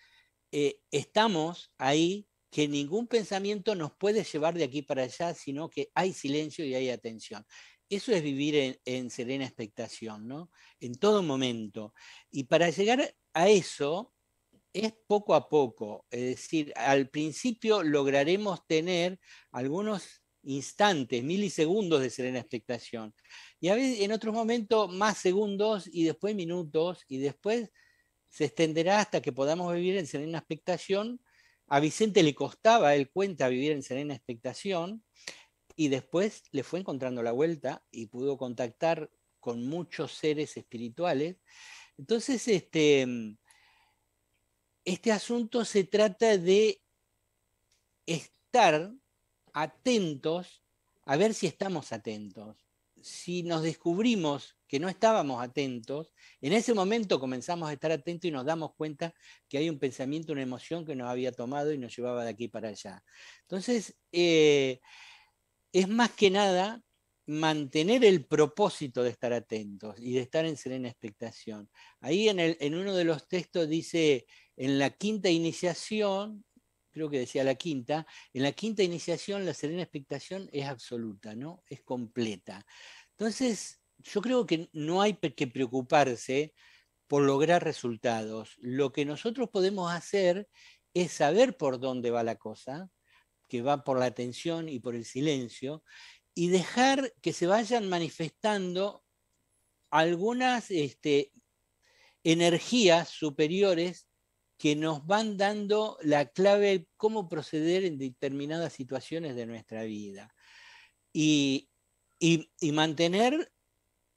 eh, estamos ahí que ningún pensamiento nos puede llevar de aquí para allá, sino que hay silencio y hay atención. Eso es vivir en, serena expectación, ¿no? En todo momento. Y para llegar a eso es poco a poco, es decir, al principio lograremos tener algunos instantes, milisegundos de serena expectación. Y a veces en otros momentos más segundos y después minutos y después se extenderá hasta que podamos vivir en serena expectación a Vicente le costaba, el cuenta, vivir en serena expectación y después le fue encontrando la vuelta y pudo contactar con muchos seres espirituales. Entonces, este, este asunto se trata de estar atentos, a ver si estamos atentos si nos descubrimos que no estábamos atentos, en ese momento comenzamos a estar atentos y nos damos cuenta que hay un pensamiento, una emoción que nos había tomado y nos llevaba de aquí para allá. Entonces, eh, es más que nada mantener el propósito de estar atentos y de estar en serena expectación. Ahí en uno de los textos dice, en la quinta iniciación, creo que decía la quinta, en la quinta iniciación la serena expectación es absoluta, ¿no? Es completa. Entonces, yo creo que no hay que preocuparse por lograr resultados. Lo que nosotros podemos hacer es saber por dónde va la cosa, que va por la atención y por el silencio, y dejar que se vayan manifestando algunas este, energías superiores que nos van dando la clave de cómo proceder en determinadas situaciones de nuestra vida. Y, mantener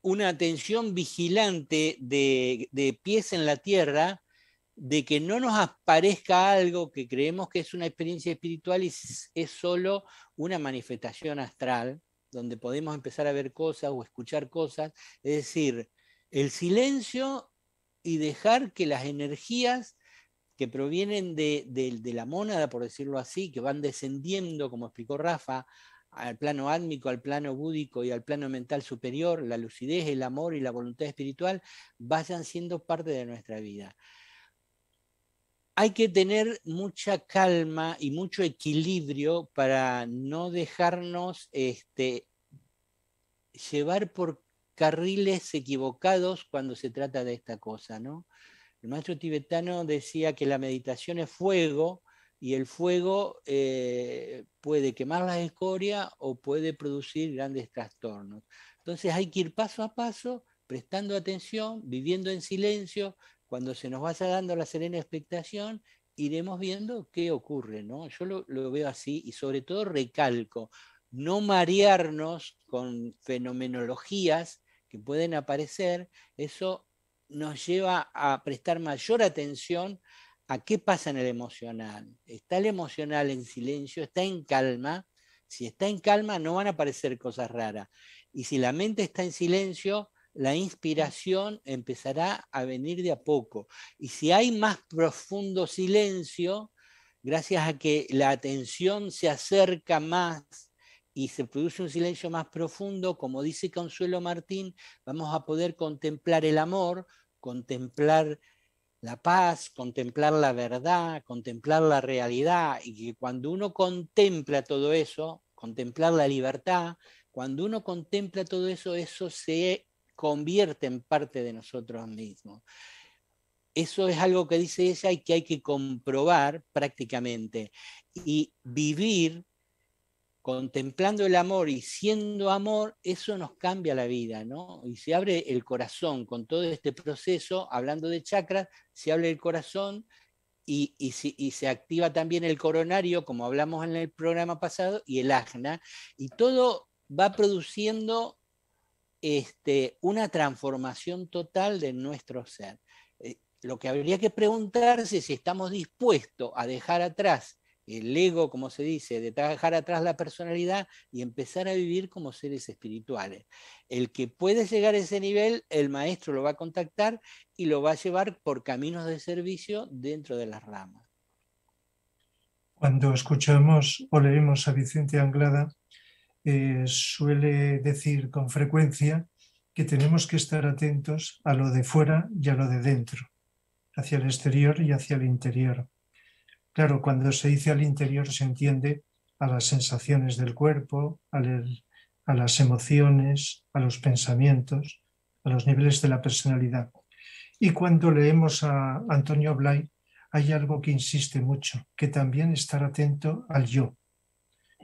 una atención vigilante de, de pies en la tierra, de que no nos aparezca algo que creemos que es una experiencia espiritual y es solo una manifestación astral, donde podemos empezar a ver cosas o escuchar cosas. Es decir, el silencio y dejar que las energías que provienen de, la mónada, por decirlo así, que van descendiendo, como explicó Rafa, al plano átmico, al plano búdico y al plano mental superior, la lucidez, el amor y la voluntad espiritual, vayan siendo parte de nuestra vida. Hay que tener mucha calma y mucho equilibrio para no dejarnos este, llevar por carriles equivocados cuando se trata de esta cosa, ¿no? El maestro tibetano decía que la meditación es fuego y el fuego eh, puede quemar la escoria o puede producir grandes trastornos. Entonces hay que ir paso a paso, prestando atención, viviendo en silencio. Cuando se nos vaya dando la serena expectación, iremos viendo qué ocurre. ¿no? Yo lo, lo veo así y sobre todo recalco, no marearnos con fenomenologías que pueden aparecer, eso nos lleva a prestar mayor atención a qué pasa en el emocional. ¿Está el emocional en silencio? ¿Está en calma? Si está en calma no van a aparecer cosas raras. Y si la mente está en silencio, la inspiración empezará a venir de a poco. Y si hay más profundo silencio, gracias a que la atención se acerca más y se produce un silencio más profundo, como dice Consuelo Martín, vamos a poder contemplar el amor, contemplar la paz, contemplar la verdad, contemplar la realidad, y que cuando uno contempla todo eso, contemplar la libertad, cuando uno contempla todo eso, eso se convierte en parte de nosotros mismos. Eso es algo que dice ella y que hay que comprobar prácticamente. Y vivir contemplando el amor y siendo amor, eso nos cambia la vida, ¿no? Y se abre el corazón con todo este proceso, hablando de chakras, se abre el corazón y, se, activa también el coronario, como hablamos en el programa pasado, y el ajna, y todo va produciendo este, una transformación total de nuestro ser. Eh, lo que habría que preguntarse es si estamos dispuestos a dejar atrás el ego, como se dice, de dejar atrás la personalidad y empezar a vivir como seres espirituales. El que puede llegar a ese nivel, el maestro lo va a contactar y lo va a llevar por caminos de servicio dentro de las ramas. Cuando escuchamos o leemos a Vicente Anglada, eh, suele decir con frecuencia que tenemos que estar atentos a lo de fuera y a lo de dentro, hacia el exterior y hacia el interior Claro, cuando se dice al interior se entiende a las sensaciones del cuerpo, a, las emociones, a los pensamientos, a los niveles de la personalidad. Y cuando leemos a Antonio Blay, hay algo que insiste mucho, que también estar atento al yo.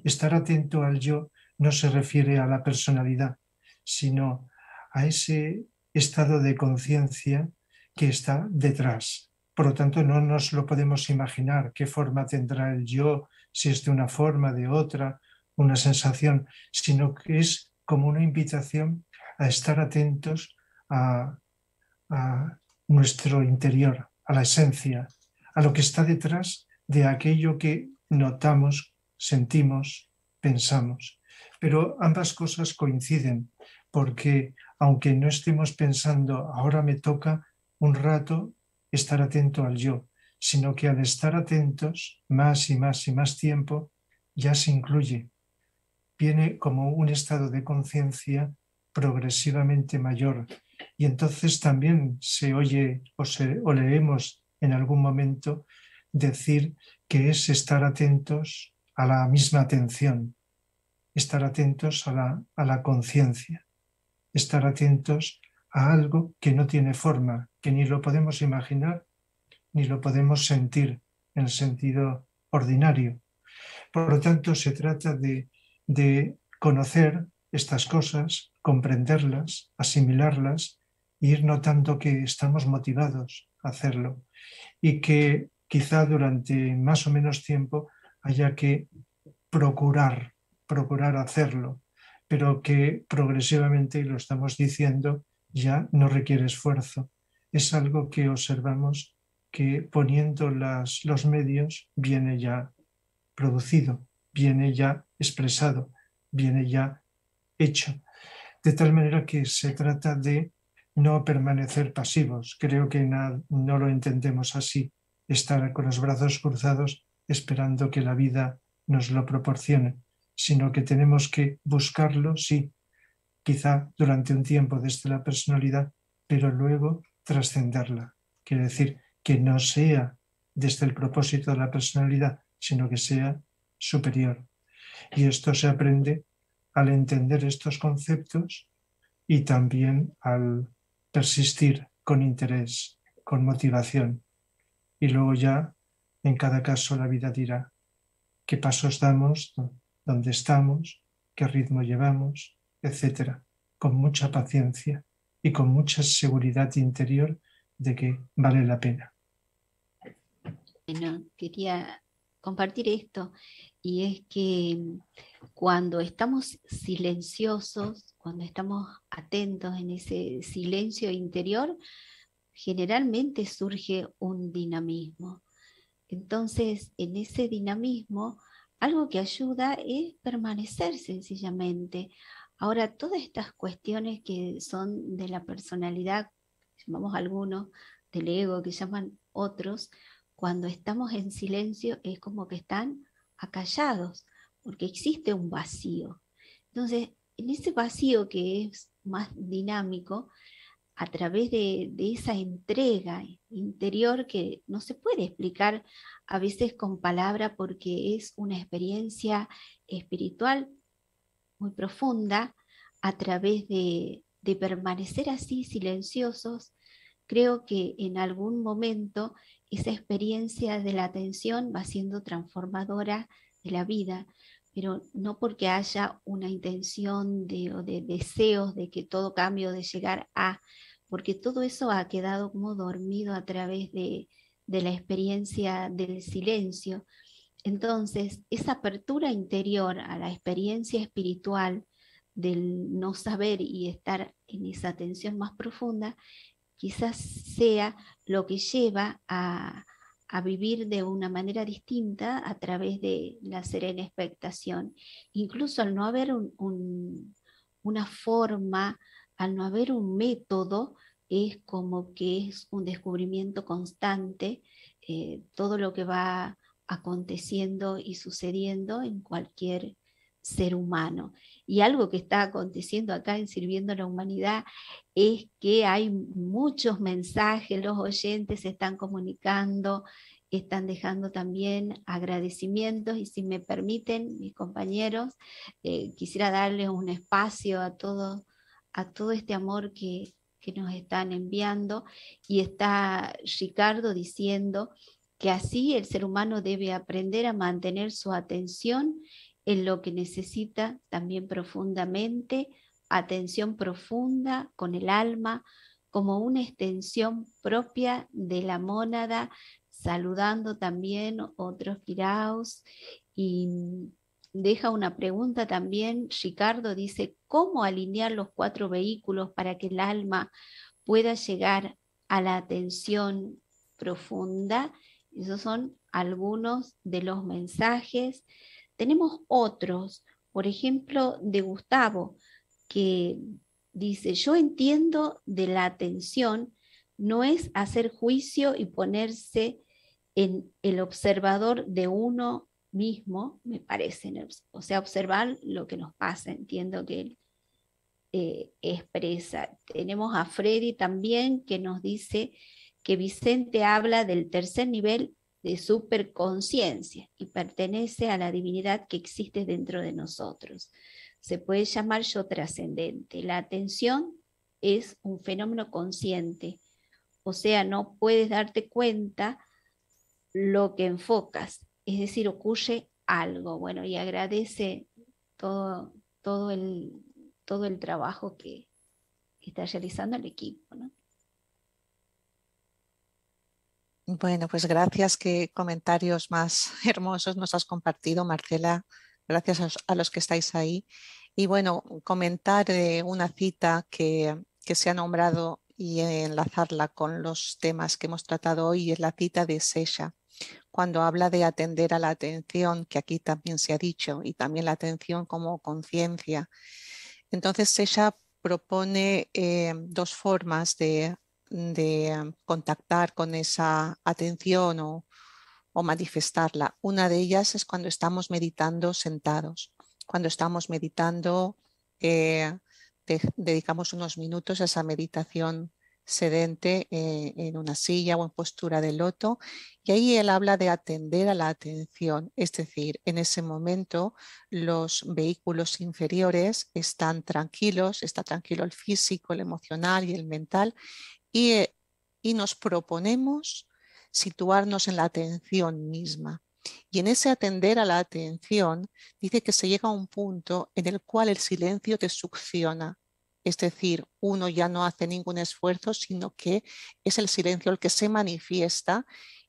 Estar atento al yo no se refiere a la personalidad, sino a ese estado de conciencia que está detrás, por lo tanto, no nos lo podemos imaginar qué forma tendrá el yo, si es de una forma, de otra, una sensación, sino que es como una invitación a estar atentos a, nuestro interior, a la esencia, a lo que está detrás de aquello que notamos, sentimos, pensamos. Pero ambas cosas coinciden, porque aunque no estemos pensando, ahora me toca un rato estar atento al yo, sino que al estar atentos más y más y más tiempo, ya se incluye, viene como un estado de conciencia progresivamente mayor. Y entonces también se oye o, leemos en algún momento decir que es estar atentos a la misma atención, estar atentos a la conciencia, estar atentos a algo que no tiene forma, que ni lo podemos imaginar ni lo podemos sentir en el sentido ordinario. Por lo tanto, se trata de, de conocer estas cosas, comprenderlas, asimilarlas e ir notando que estamos motivados a hacerlo y que quizá durante más o menos tiempo haya que procurar, procurar hacerlo, pero que progresivamente, y lo estamos diciendo, ya no requiere esfuerzo, es algo que observamos que poniendo las, los medios viene ya producido, viene ya expresado, viene ya hecho. De tal manera que se trata de no permanecer pasivos. Creo que no lo entendemos así, estar con los brazos cruzados esperando que la vida nos lo proporcione, sino que tenemos que buscarlo, sí, quizá durante un tiempo desde la personalidad, pero luego trascenderla. Quiere decir, que no sea desde el propósito de la personalidad, sino que sea superior. Y esto se aprende al entender estos conceptos y también al persistir con interés, con motivación. Y luego ya, en cada caso, la vida dirá qué pasos damos, dónde estamos, qué ritmo llevamos, etcétera, con mucha paciencia y con mucha seguridad interior de que vale la pena. Bueno, quería compartir esto y es que mm, cuando estamos silenciosos, cuando estamos atentos en ese silencio interior, generalmente surge un dinamismo. Entonces, en ese dinamismo, algo que ayuda es permanecer sencillamente, Ahora, todas estas cuestiones que son de la personalidad, llamamos algunos, del ego, que llaman otros, cuando estamos en silencio es como que están acallados, porque existe un vacío. Entonces, en ese vacío que es más dinámico, a través de, esa entrega interior que no se puede explicar a veces con palabra porque es una experiencia espiritual muy profunda, a través de, permanecer así silenciosos, creo que en algún momento esa experiencia de la atención va siendo transformadora de la vida, pero no porque haya una intención de, o de deseos de que todo o de llegar a, porque todo eso ha quedado como dormido a través de, de la experiencia del silencio, entonces, esa apertura interior a la experiencia espiritual del no saber y estar en esa atención más profunda, quizás sea lo que lleva a, vivir de una manera distinta a través de la serena expectación. Incluso al no haber una forma, al no haber un método, es como que es un descubrimiento constante, eh, todo lo que va aconteciendo y sucediendo en cualquier ser humano. Y algo que está aconteciendo acá en Sirviendo a la Humanidad es que hay muchos mensajes, los oyentes se están comunicando, están dejando también agradecimientos y si me permiten, mis compañeros, eh, quisiera darles un espacio a todo, a todo este amor que, que nos están enviando. Y está Ricardo diciendo que así el ser humano debe aprender a mantener su atención en lo que necesita también profundamente, atención profunda con el alma, como una extensión propia de la mónada, saludando también otros giraos. Y deja una pregunta también, Ricardo dice, ¿cómo alinear los cuatro vehículos para que el alma pueda llegar a la atención profunda? Esos son algunos de los mensajes. Tenemos otros, por ejemplo, de Gustavo, que dice, yo entiendo de la atención no es hacer juicio y ponerse en el observador de uno mismo, me parece, o sea, observar lo que nos pasa, entiendo que él eh, expresa. Tenemos a Freddy también que nos dice que Vicente habla del tercer nivel de superconciencia y pertenece a la divinidad que existe dentro de nosotros. Se puede llamar yo trascendente. La atención es un fenómeno consciente, o sea, no puedes darte cuenta lo que enfocas, es decir, ocurre algo. Bueno, y agradece todo, todo, el, todo el trabajo que, que está realizando el equipo. ¿no? Bueno, pues gracias. Qué comentarios más hermosos nos has compartido, Marcela. Gracias a, los que estáis ahí. Y bueno, comentar eh, una cita que, se ha nombrado y enlazarla con los temas que hemos tratado hoy es la cita de Secha, cuando habla de atender a la atención, que aquí también se ha dicho, y también la atención como conciencia. Entonces Secha propone eh, dos formas de de contactar con esa atención o, manifestarla. Una de ellas es cuando estamos meditando sentados, cuando estamos meditando, eh, dedicamos unos minutos a esa meditación sedente eh, en una silla o en postura de loto. Y ahí él habla de atender a la atención, es decir, en ese momento los vehículos inferiores están tranquilos, está tranquilo el físico, el emocional y el mental, eh, y, nos proponemos situarnos en la atención misma. Y en ese atender a la atención, dice que se llega a un punto en el cual el silencio te succiona. Es decir, uno ya no hace ningún esfuerzo, sino que es el silencio el que se manifiesta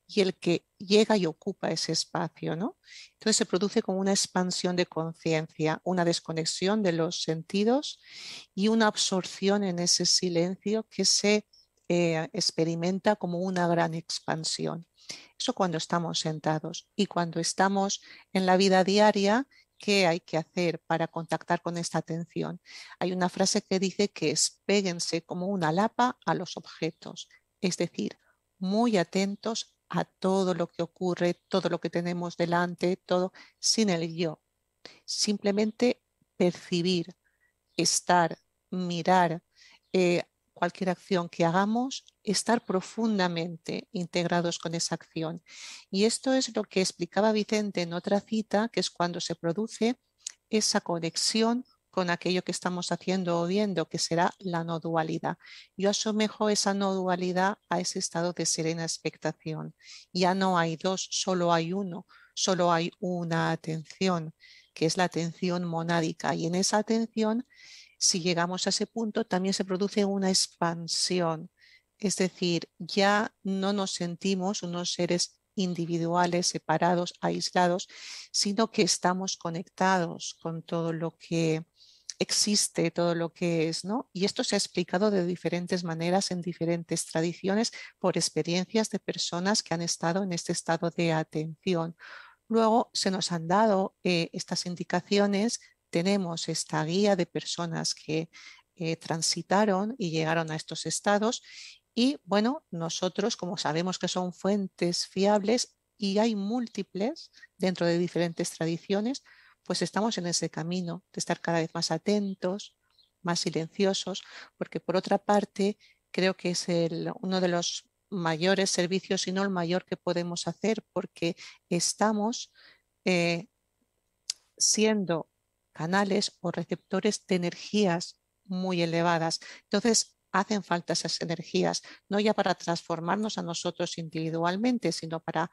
y el que llega y ocupa ese espacio. ¿no? Entonces se produce como una expansión de conciencia, una desconexión de los sentidos y una absorción en ese silencio que se eh, experimenta como una gran expansión. Eso cuando estamos sentados y cuando estamos en la vida diaria, ¿qué hay que hacer para contactar con esta atención? Hay una frase que dice que espéguense como una lapa a los objetos, es decir, muy atentos a todo lo que ocurre, todo lo que tenemos delante, todo sin el yo. Simplemente percibir, estar, mirar, eh, cualquier acción que hagamos, estar profundamente integrados con esa acción. Y esto es lo que explicaba Vicente en otra cita, que es cuando se produce esa conexión con aquello que estamos haciendo o viendo, que será la no dualidad. Yo asomejo esa no dualidad a ese estado de serena expectación. Ya no hay dos, solo hay uno, solo hay una atención, que es la atención monádica. Y en esa atención si llegamos a ese punto, también se produce una expansión, es decir, ya no nos sentimos unos seres individuales, separados, aislados, sino que estamos conectados con todo lo que existe, todo lo que es, ¿no? Y esto se ha explicado de diferentes maneras en diferentes tradiciones por experiencias de personas que han estado en este estado de atención. Luego se nos han dado eh, estas indicaciones tenemos esta guía de personas que eh, transitaron y llegaron a estos estados. Y bueno, nosotros, como sabemos que son fuentes fiables y hay múltiples dentro de diferentes tradiciones, pues estamos en ese camino de estar cada vez más atentos, más silenciosos, porque por otra parte creo que es uno de los mayores servicios, si no el mayor que podemos hacer, porque estamos eh, siendo canales o receptores de energías muy elevadas. Entonces, hacen falta esas energías, no ya para transformarnos a nosotros individualmente, sino para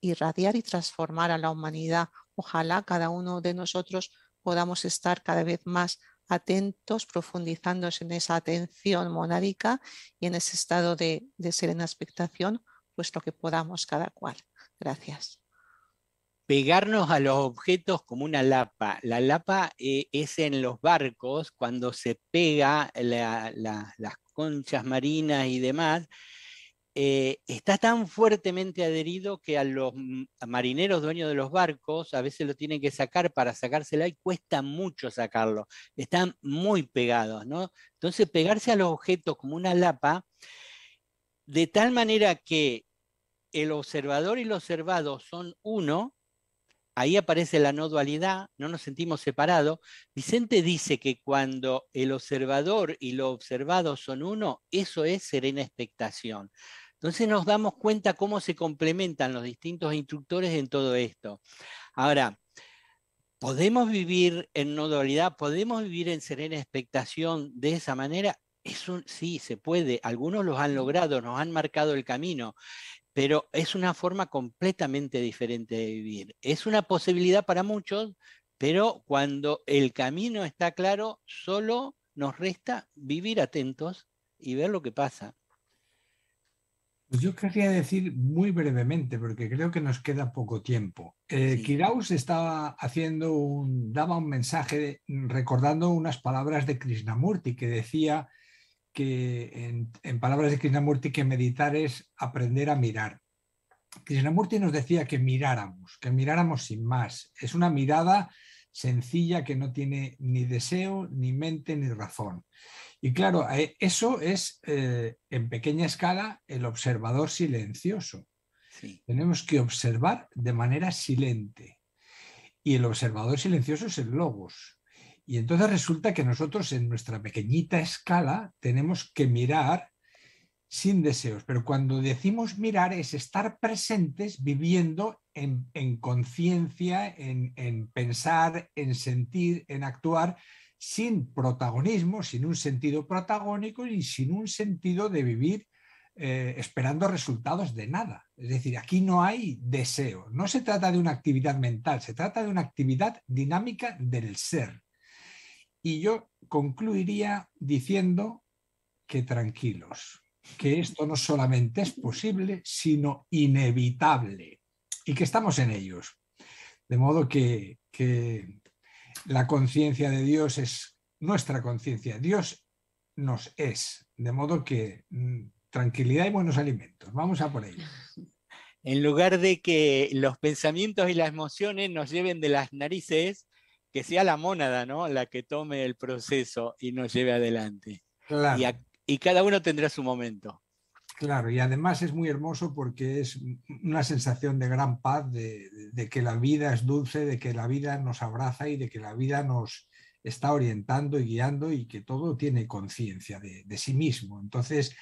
irradiar y transformar a la humanidad. Ojalá cada uno de nosotros podamos estar cada vez más atentos, profundizándose en esa atención monádica y en ese estado de, de serena expectación, puesto que podamos cada cual. Gracias pegarnos a los objetos como una lapa. La lapa eh, es en los barcos, cuando se pega las conchas marinas y demás, eh, está tan fuertemente adherido que a los marineros dueños de los barcos a veces lo tienen que sacar para sacársela y cuesta mucho sacarlo. Están muy pegados, ¿no? Entonces pegarse a los objetos como una lapa, de tal manera que el observador y el observado son uno, ahí aparece la no dualidad, no nos sentimos separados. Vicente dice que cuando el observador y lo observado son uno, eso es serena expectación. Entonces nos damos cuenta cómo se complementan los distintos instructores en todo esto. Ahora, ¿podemos vivir en no dualidad? ¿Podemos vivir en serena expectación de esa manera? sí, se puede. Algunos los han logrado, nos han marcado el camino pero es una forma completamente diferente de vivir. Es una posibilidad para muchos, pero cuando el camino está claro, solo nos resta vivir atentos y ver lo que pasa. Pues yo quería decir muy brevemente, porque creo que nos queda poco tiempo. Kiraus eh, estaba haciendo un, daba un mensaje recordando unas palabras de Krishnamurti que decía que en, palabras de Krishnamurti, que meditar es aprender a mirar. Krishnamurti nos decía que miráramos, que miráramos sin más. Es una mirada sencilla que no tiene ni deseo, ni mente, ni razón. Y claro, eh, eso es eh, en pequeña escala el observador silencioso. Tenemos que observar de manera silente. Y el observador silencioso es el logos. Y entonces resulta que nosotros en nuestra pequeñita escala tenemos que mirar sin deseos, pero cuando decimos mirar es estar presentes viviendo en, conciencia, en, pensar, en sentir, en actuar, sin protagonismo, sin un sentido protagónico y sin un sentido de vivir eh, esperando resultados de nada. Es decir, aquí no hay deseo. No se trata de una actividad mental, se trata de una actividad dinámica del ser. Y yo concluiría diciendo que tranquilos, que esto no solamente es posible, sino inevitable y que estamos en ellos. De modo que, la conciencia de Dios es nuestra conciencia, Dios nos es, de modo que mm, tranquilidad y buenos alimentos, vamos a por ello. En lugar de que los pensamientos y las emociones nos lleven de las narices, que sea la mónada, ¿no? La que tome el proceso y nos lleve adelante. Y, cada uno tendrá su momento. Claro, y además es muy hermoso porque es una sensación de gran paz, de, que la vida es dulce, de que la vida nos abraza y de que la vida nos está orientando y guiando y que todo tiene conciencia de, sí mismo. Entonces,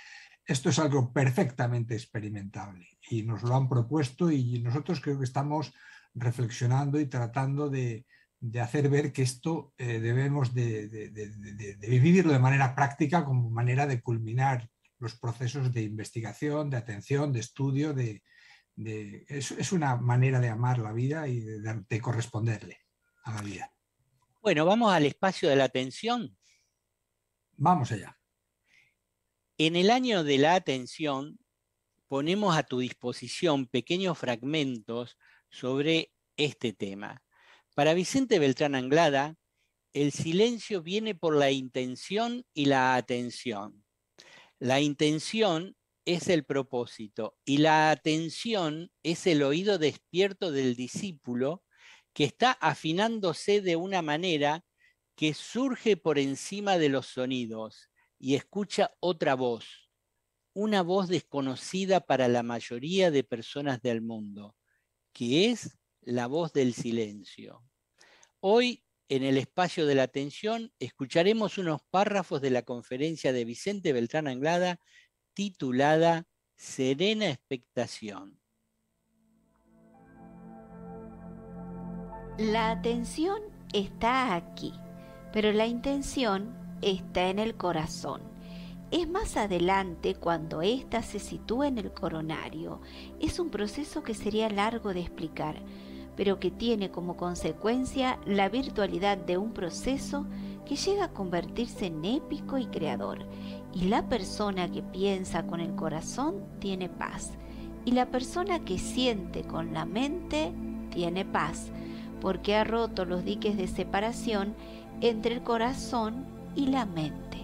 esto es algo perfectamente experimentable y nos lo han propuesto y nosotros creo que estamos reflexionando y tratando de, de hacer ver que esto eh, debemos de, vivirlo de manera práctica como manera de culminar los procesos de investigación, de atención, de estudio, de, es, una manera de amar la vida y de, corresponderle a la vida. Bueno, vamos al espacio de la atención. Vamos allá. En el año de la atención ponemos a tu disposición pequeños fragmentos sobre este tema para Vicente Beltrán Anglada, el silencio viene por la intención y la atención. La intención es el propósito y la atención es el oído despierto del discípulo que está afinándose de una manera que surge por encima de los sonidos y escucha otra voz, una voz desconocida para la mayoría de personas del mundo, que es la voz del silencio. Hoy, en el espacio de la atención, escucharemos unos párrafos de la conferencia de Vicente Beltrán Anglada titulada Serena Expectación. La atención está aquí, pero la intención está en el corazón. Es más adelante cuando ésta se sitúa en el coronario. Es un proceso que sería largo de explicar pero que tiene como consecuencia la virtualidad de un proceso que llega a convertirse en épico y creador. Y la persona que piensa con el corazón tiene paz. Y la persona que siente con la mente tiene paz, porque ha roto los diques de separación entre el corazón y la mente.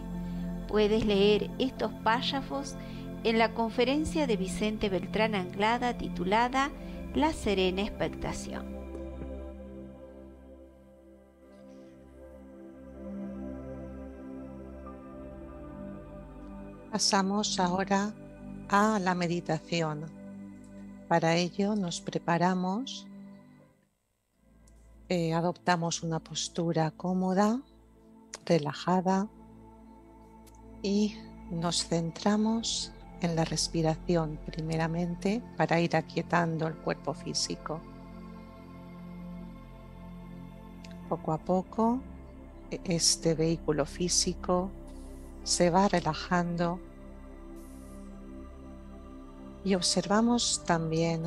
Puedes leer estos párrafos en la conferencia de Vicente Beltrán Anglada titulada la serena expectación. Pasamos ahora a la meditación. Para ello nos preparamos, eh, adoptamos una postura cómoda, relajada y nos centramos en la respiración primeramente para ir aquietando el cuerpo físico. Poco a poco e-, este vehículo físico se va relajando y observamos también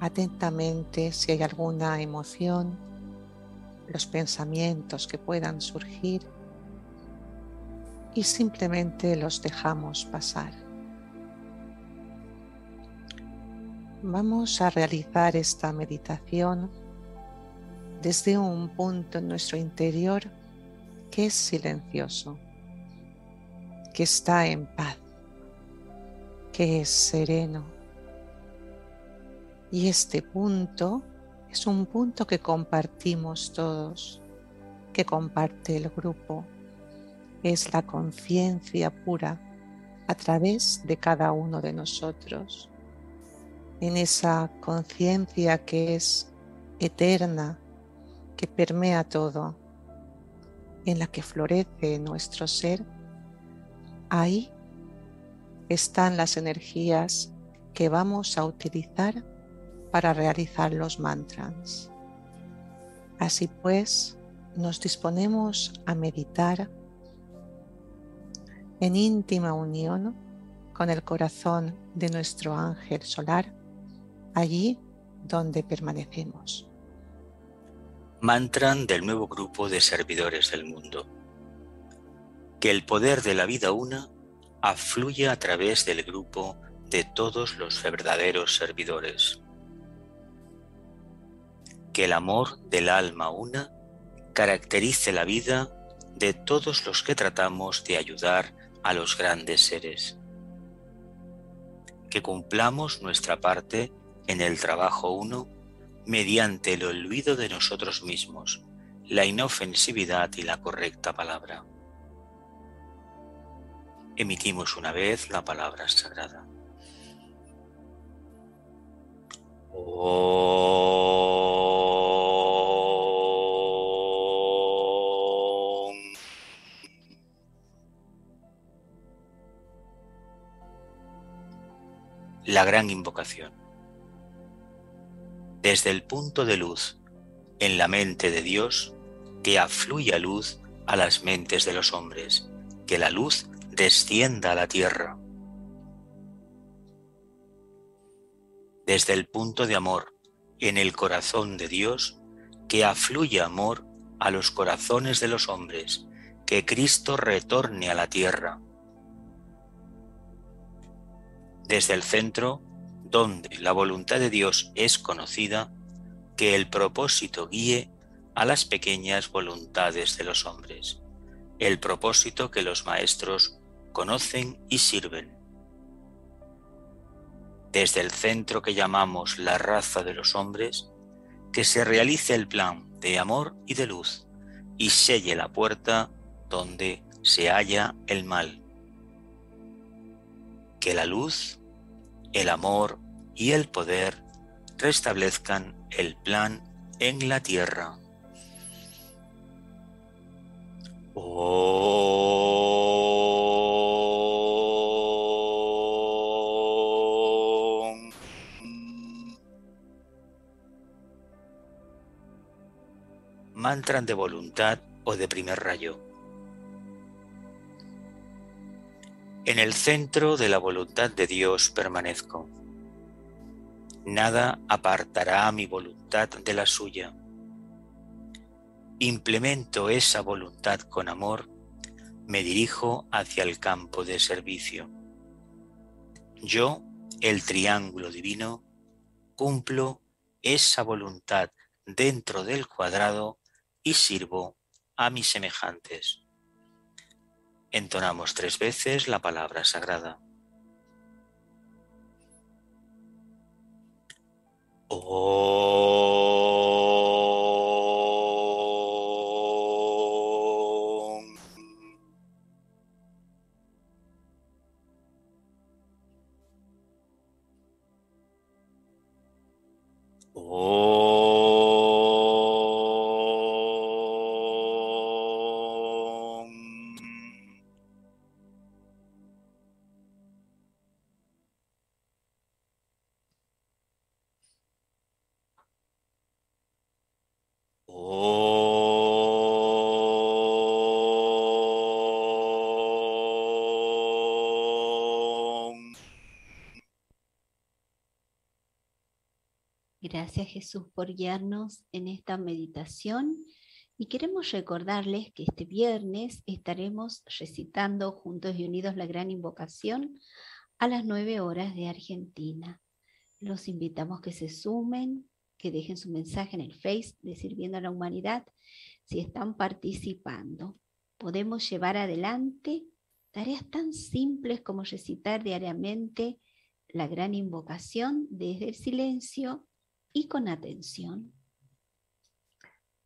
atentamente si hay alguna emoción, los pensamientos que puedan surgir y simplemente los dejamos pasar. Vamos a realizar esta meditación desde un punto en nuestro interior que es silencioso, que está en paz, que es sereno. Y este punto es un punto que compartimos todos, que comparte el grupo. Es la conciencia pura a través de cada uno de nosotros en esa conciencia que es eterna, que permea todo, en la que florece nuestro ser, ahí están las energías que vamos a utilizar para realizar los mantras. Así pues, nos disponemos a meditar en íntima unión con el corazón de nuestro ángel solar allí donde permanecemos. Mantra del nuevo grupo de servidores del mundo. Que el poder de la vida una afluya a través del grupo de todos los verdaderos servidores. Que el amor del alma una caracterice la vida de todos los que tratamos de ayudar a los grandes seres. Que cumplamos nuestra parte en el trabajo uno mediante el olvido de nosotros mismos, la inofensividad y la correcta palabra. Emitimos una vez la palabra sagrada. La gran invocación desde el punto de luz en la mente de Dios, que afluya luz a las mentes de los hombres, que la luz descienda a la tierra. Desde el punto de amor en el corazón de Dios, que afluya amor a los corazones de los hombres, que Cristo retorne a la tierra. Desde el centro donde la voluntad de Dios es conocida, que el propósito guíe a las pequeñas voluntades de los hombres, el propósito que los maestros conocen y sirven. Desde el centro que llamamos la raza de los hombres, que se realice el plan de amor y de luz y selle la puerta donde se halla el mal. Que la luz, el amor y el poder restablezcan el plan en la tierra. Mantran de voluntad o de primer rayo. En el centro de la voluntad de Dios permanezco nada apartará mi voluntad de la suya. Implemento esa voluntad con amor, me dirijo hacia el campo de servicio. Yo, el triángulo divino, cumplo esa voluntad dentro del cuadrado y sirvo a mis semejantes. Entonamos tres veces la palabra sagrada. Om. Om. Jesús por guiarnos en esta meditación y queremos recordarles que este viernes estaremos recitando juntos y unidos la gran invocación a las nueve horas de Argentina. Los invitamos que se sumen, que dejen su mensaje en el Face de Sirviendo a la Humanidad si están participando. Podemos llevar adelante tareas tan simples como recitar diariamente la gran invocación desde el silencio y con atención.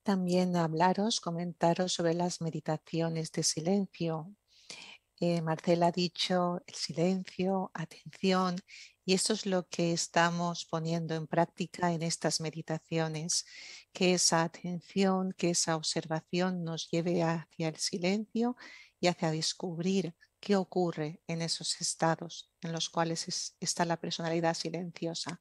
También hablaros, comentaros sobre las meditaciones de silencio. Eh, Marcela ha dicho el silencio, atención, y eso es lo que estamos poniendo en práctica en estas meditaciones, que esa atención, que esa observación nos lleve hacia el silencio y hacia descubrir qué ocurre en esos estados en los cuales está la personalidad silenciosa.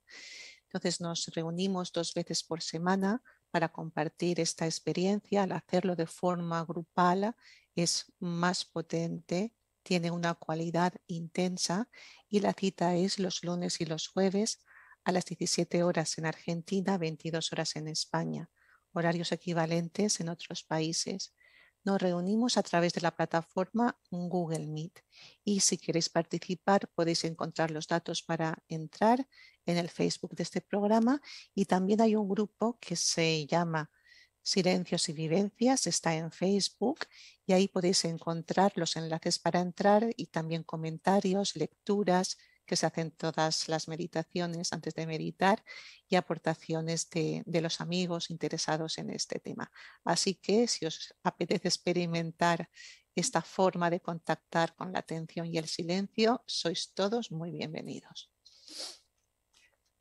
Entonces nos reunimos dos veces por semana para compartir esta experiencia. Al hacerlo de forma grupal es más potente, tiene una cualidad intensa y la cita es los lunes y los jueves a las 17 horas en Argentina, 22 horas en España, horarios equivalentes en otros países. Nos reunimos a través de la plataforma Google Meet y si queréis participar podéis encontrar los datos para entrar en el Facebook de este programa y también hay un grupo que se llama Silencios y Vivencias, está en Facebook y ahí podéis encontrar los enlaces para entrar y también comentarios, lecturas que se hacen todas las meditaciones antes de meditar y aportaciones de, los amigos interesados en este tema. Así que si os apetece experimentar esta forma de contactar con la atención y el silencio, sois todos muy bienvenidos.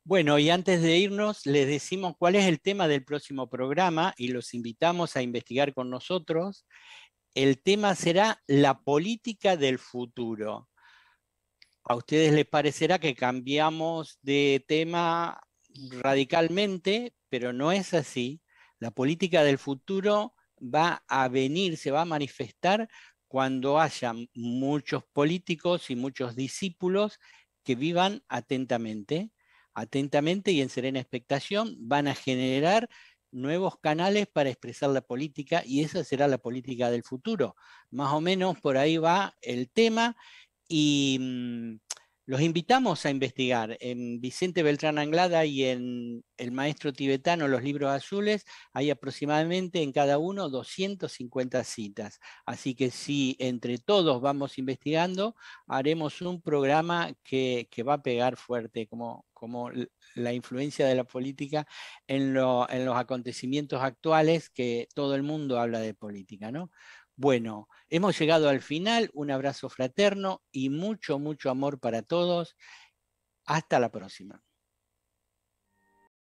Bueno, y antes de irnos, les decimos cuál es el tema del próximo programa y los invitamos a investigar con nosotros. El tema será la política del futuro. A ustedes les parecerá que cambiamos de tema radicalmente, pero no es así. La política del futuro va a venir, se va a manifestar cuando haya muchos políticos y muchos discípulos que vivan atentamente atentamente y en serena expectación, van a generar nuevos canales para expresar la política y esa será la política del futuro. Más o menos por ahí va el tema y mm, los invitamos a investigar en Vicente Beltrán Anglada y en El Maestro Tibetano, Los Libros Azules. Hay aproximadamente en cada uno 250 citas. Así que si entre todos vamos investigando, haremos un programa que, va a pegar fuerte, como, la influencia de la política en, en los acontecimientos actuales, que todo el mundo habla de política, ¿no? Bueno, hemos llegado al final. Un abrazo fraterno y mucho, mucho amor para todos. Hasta la próxima.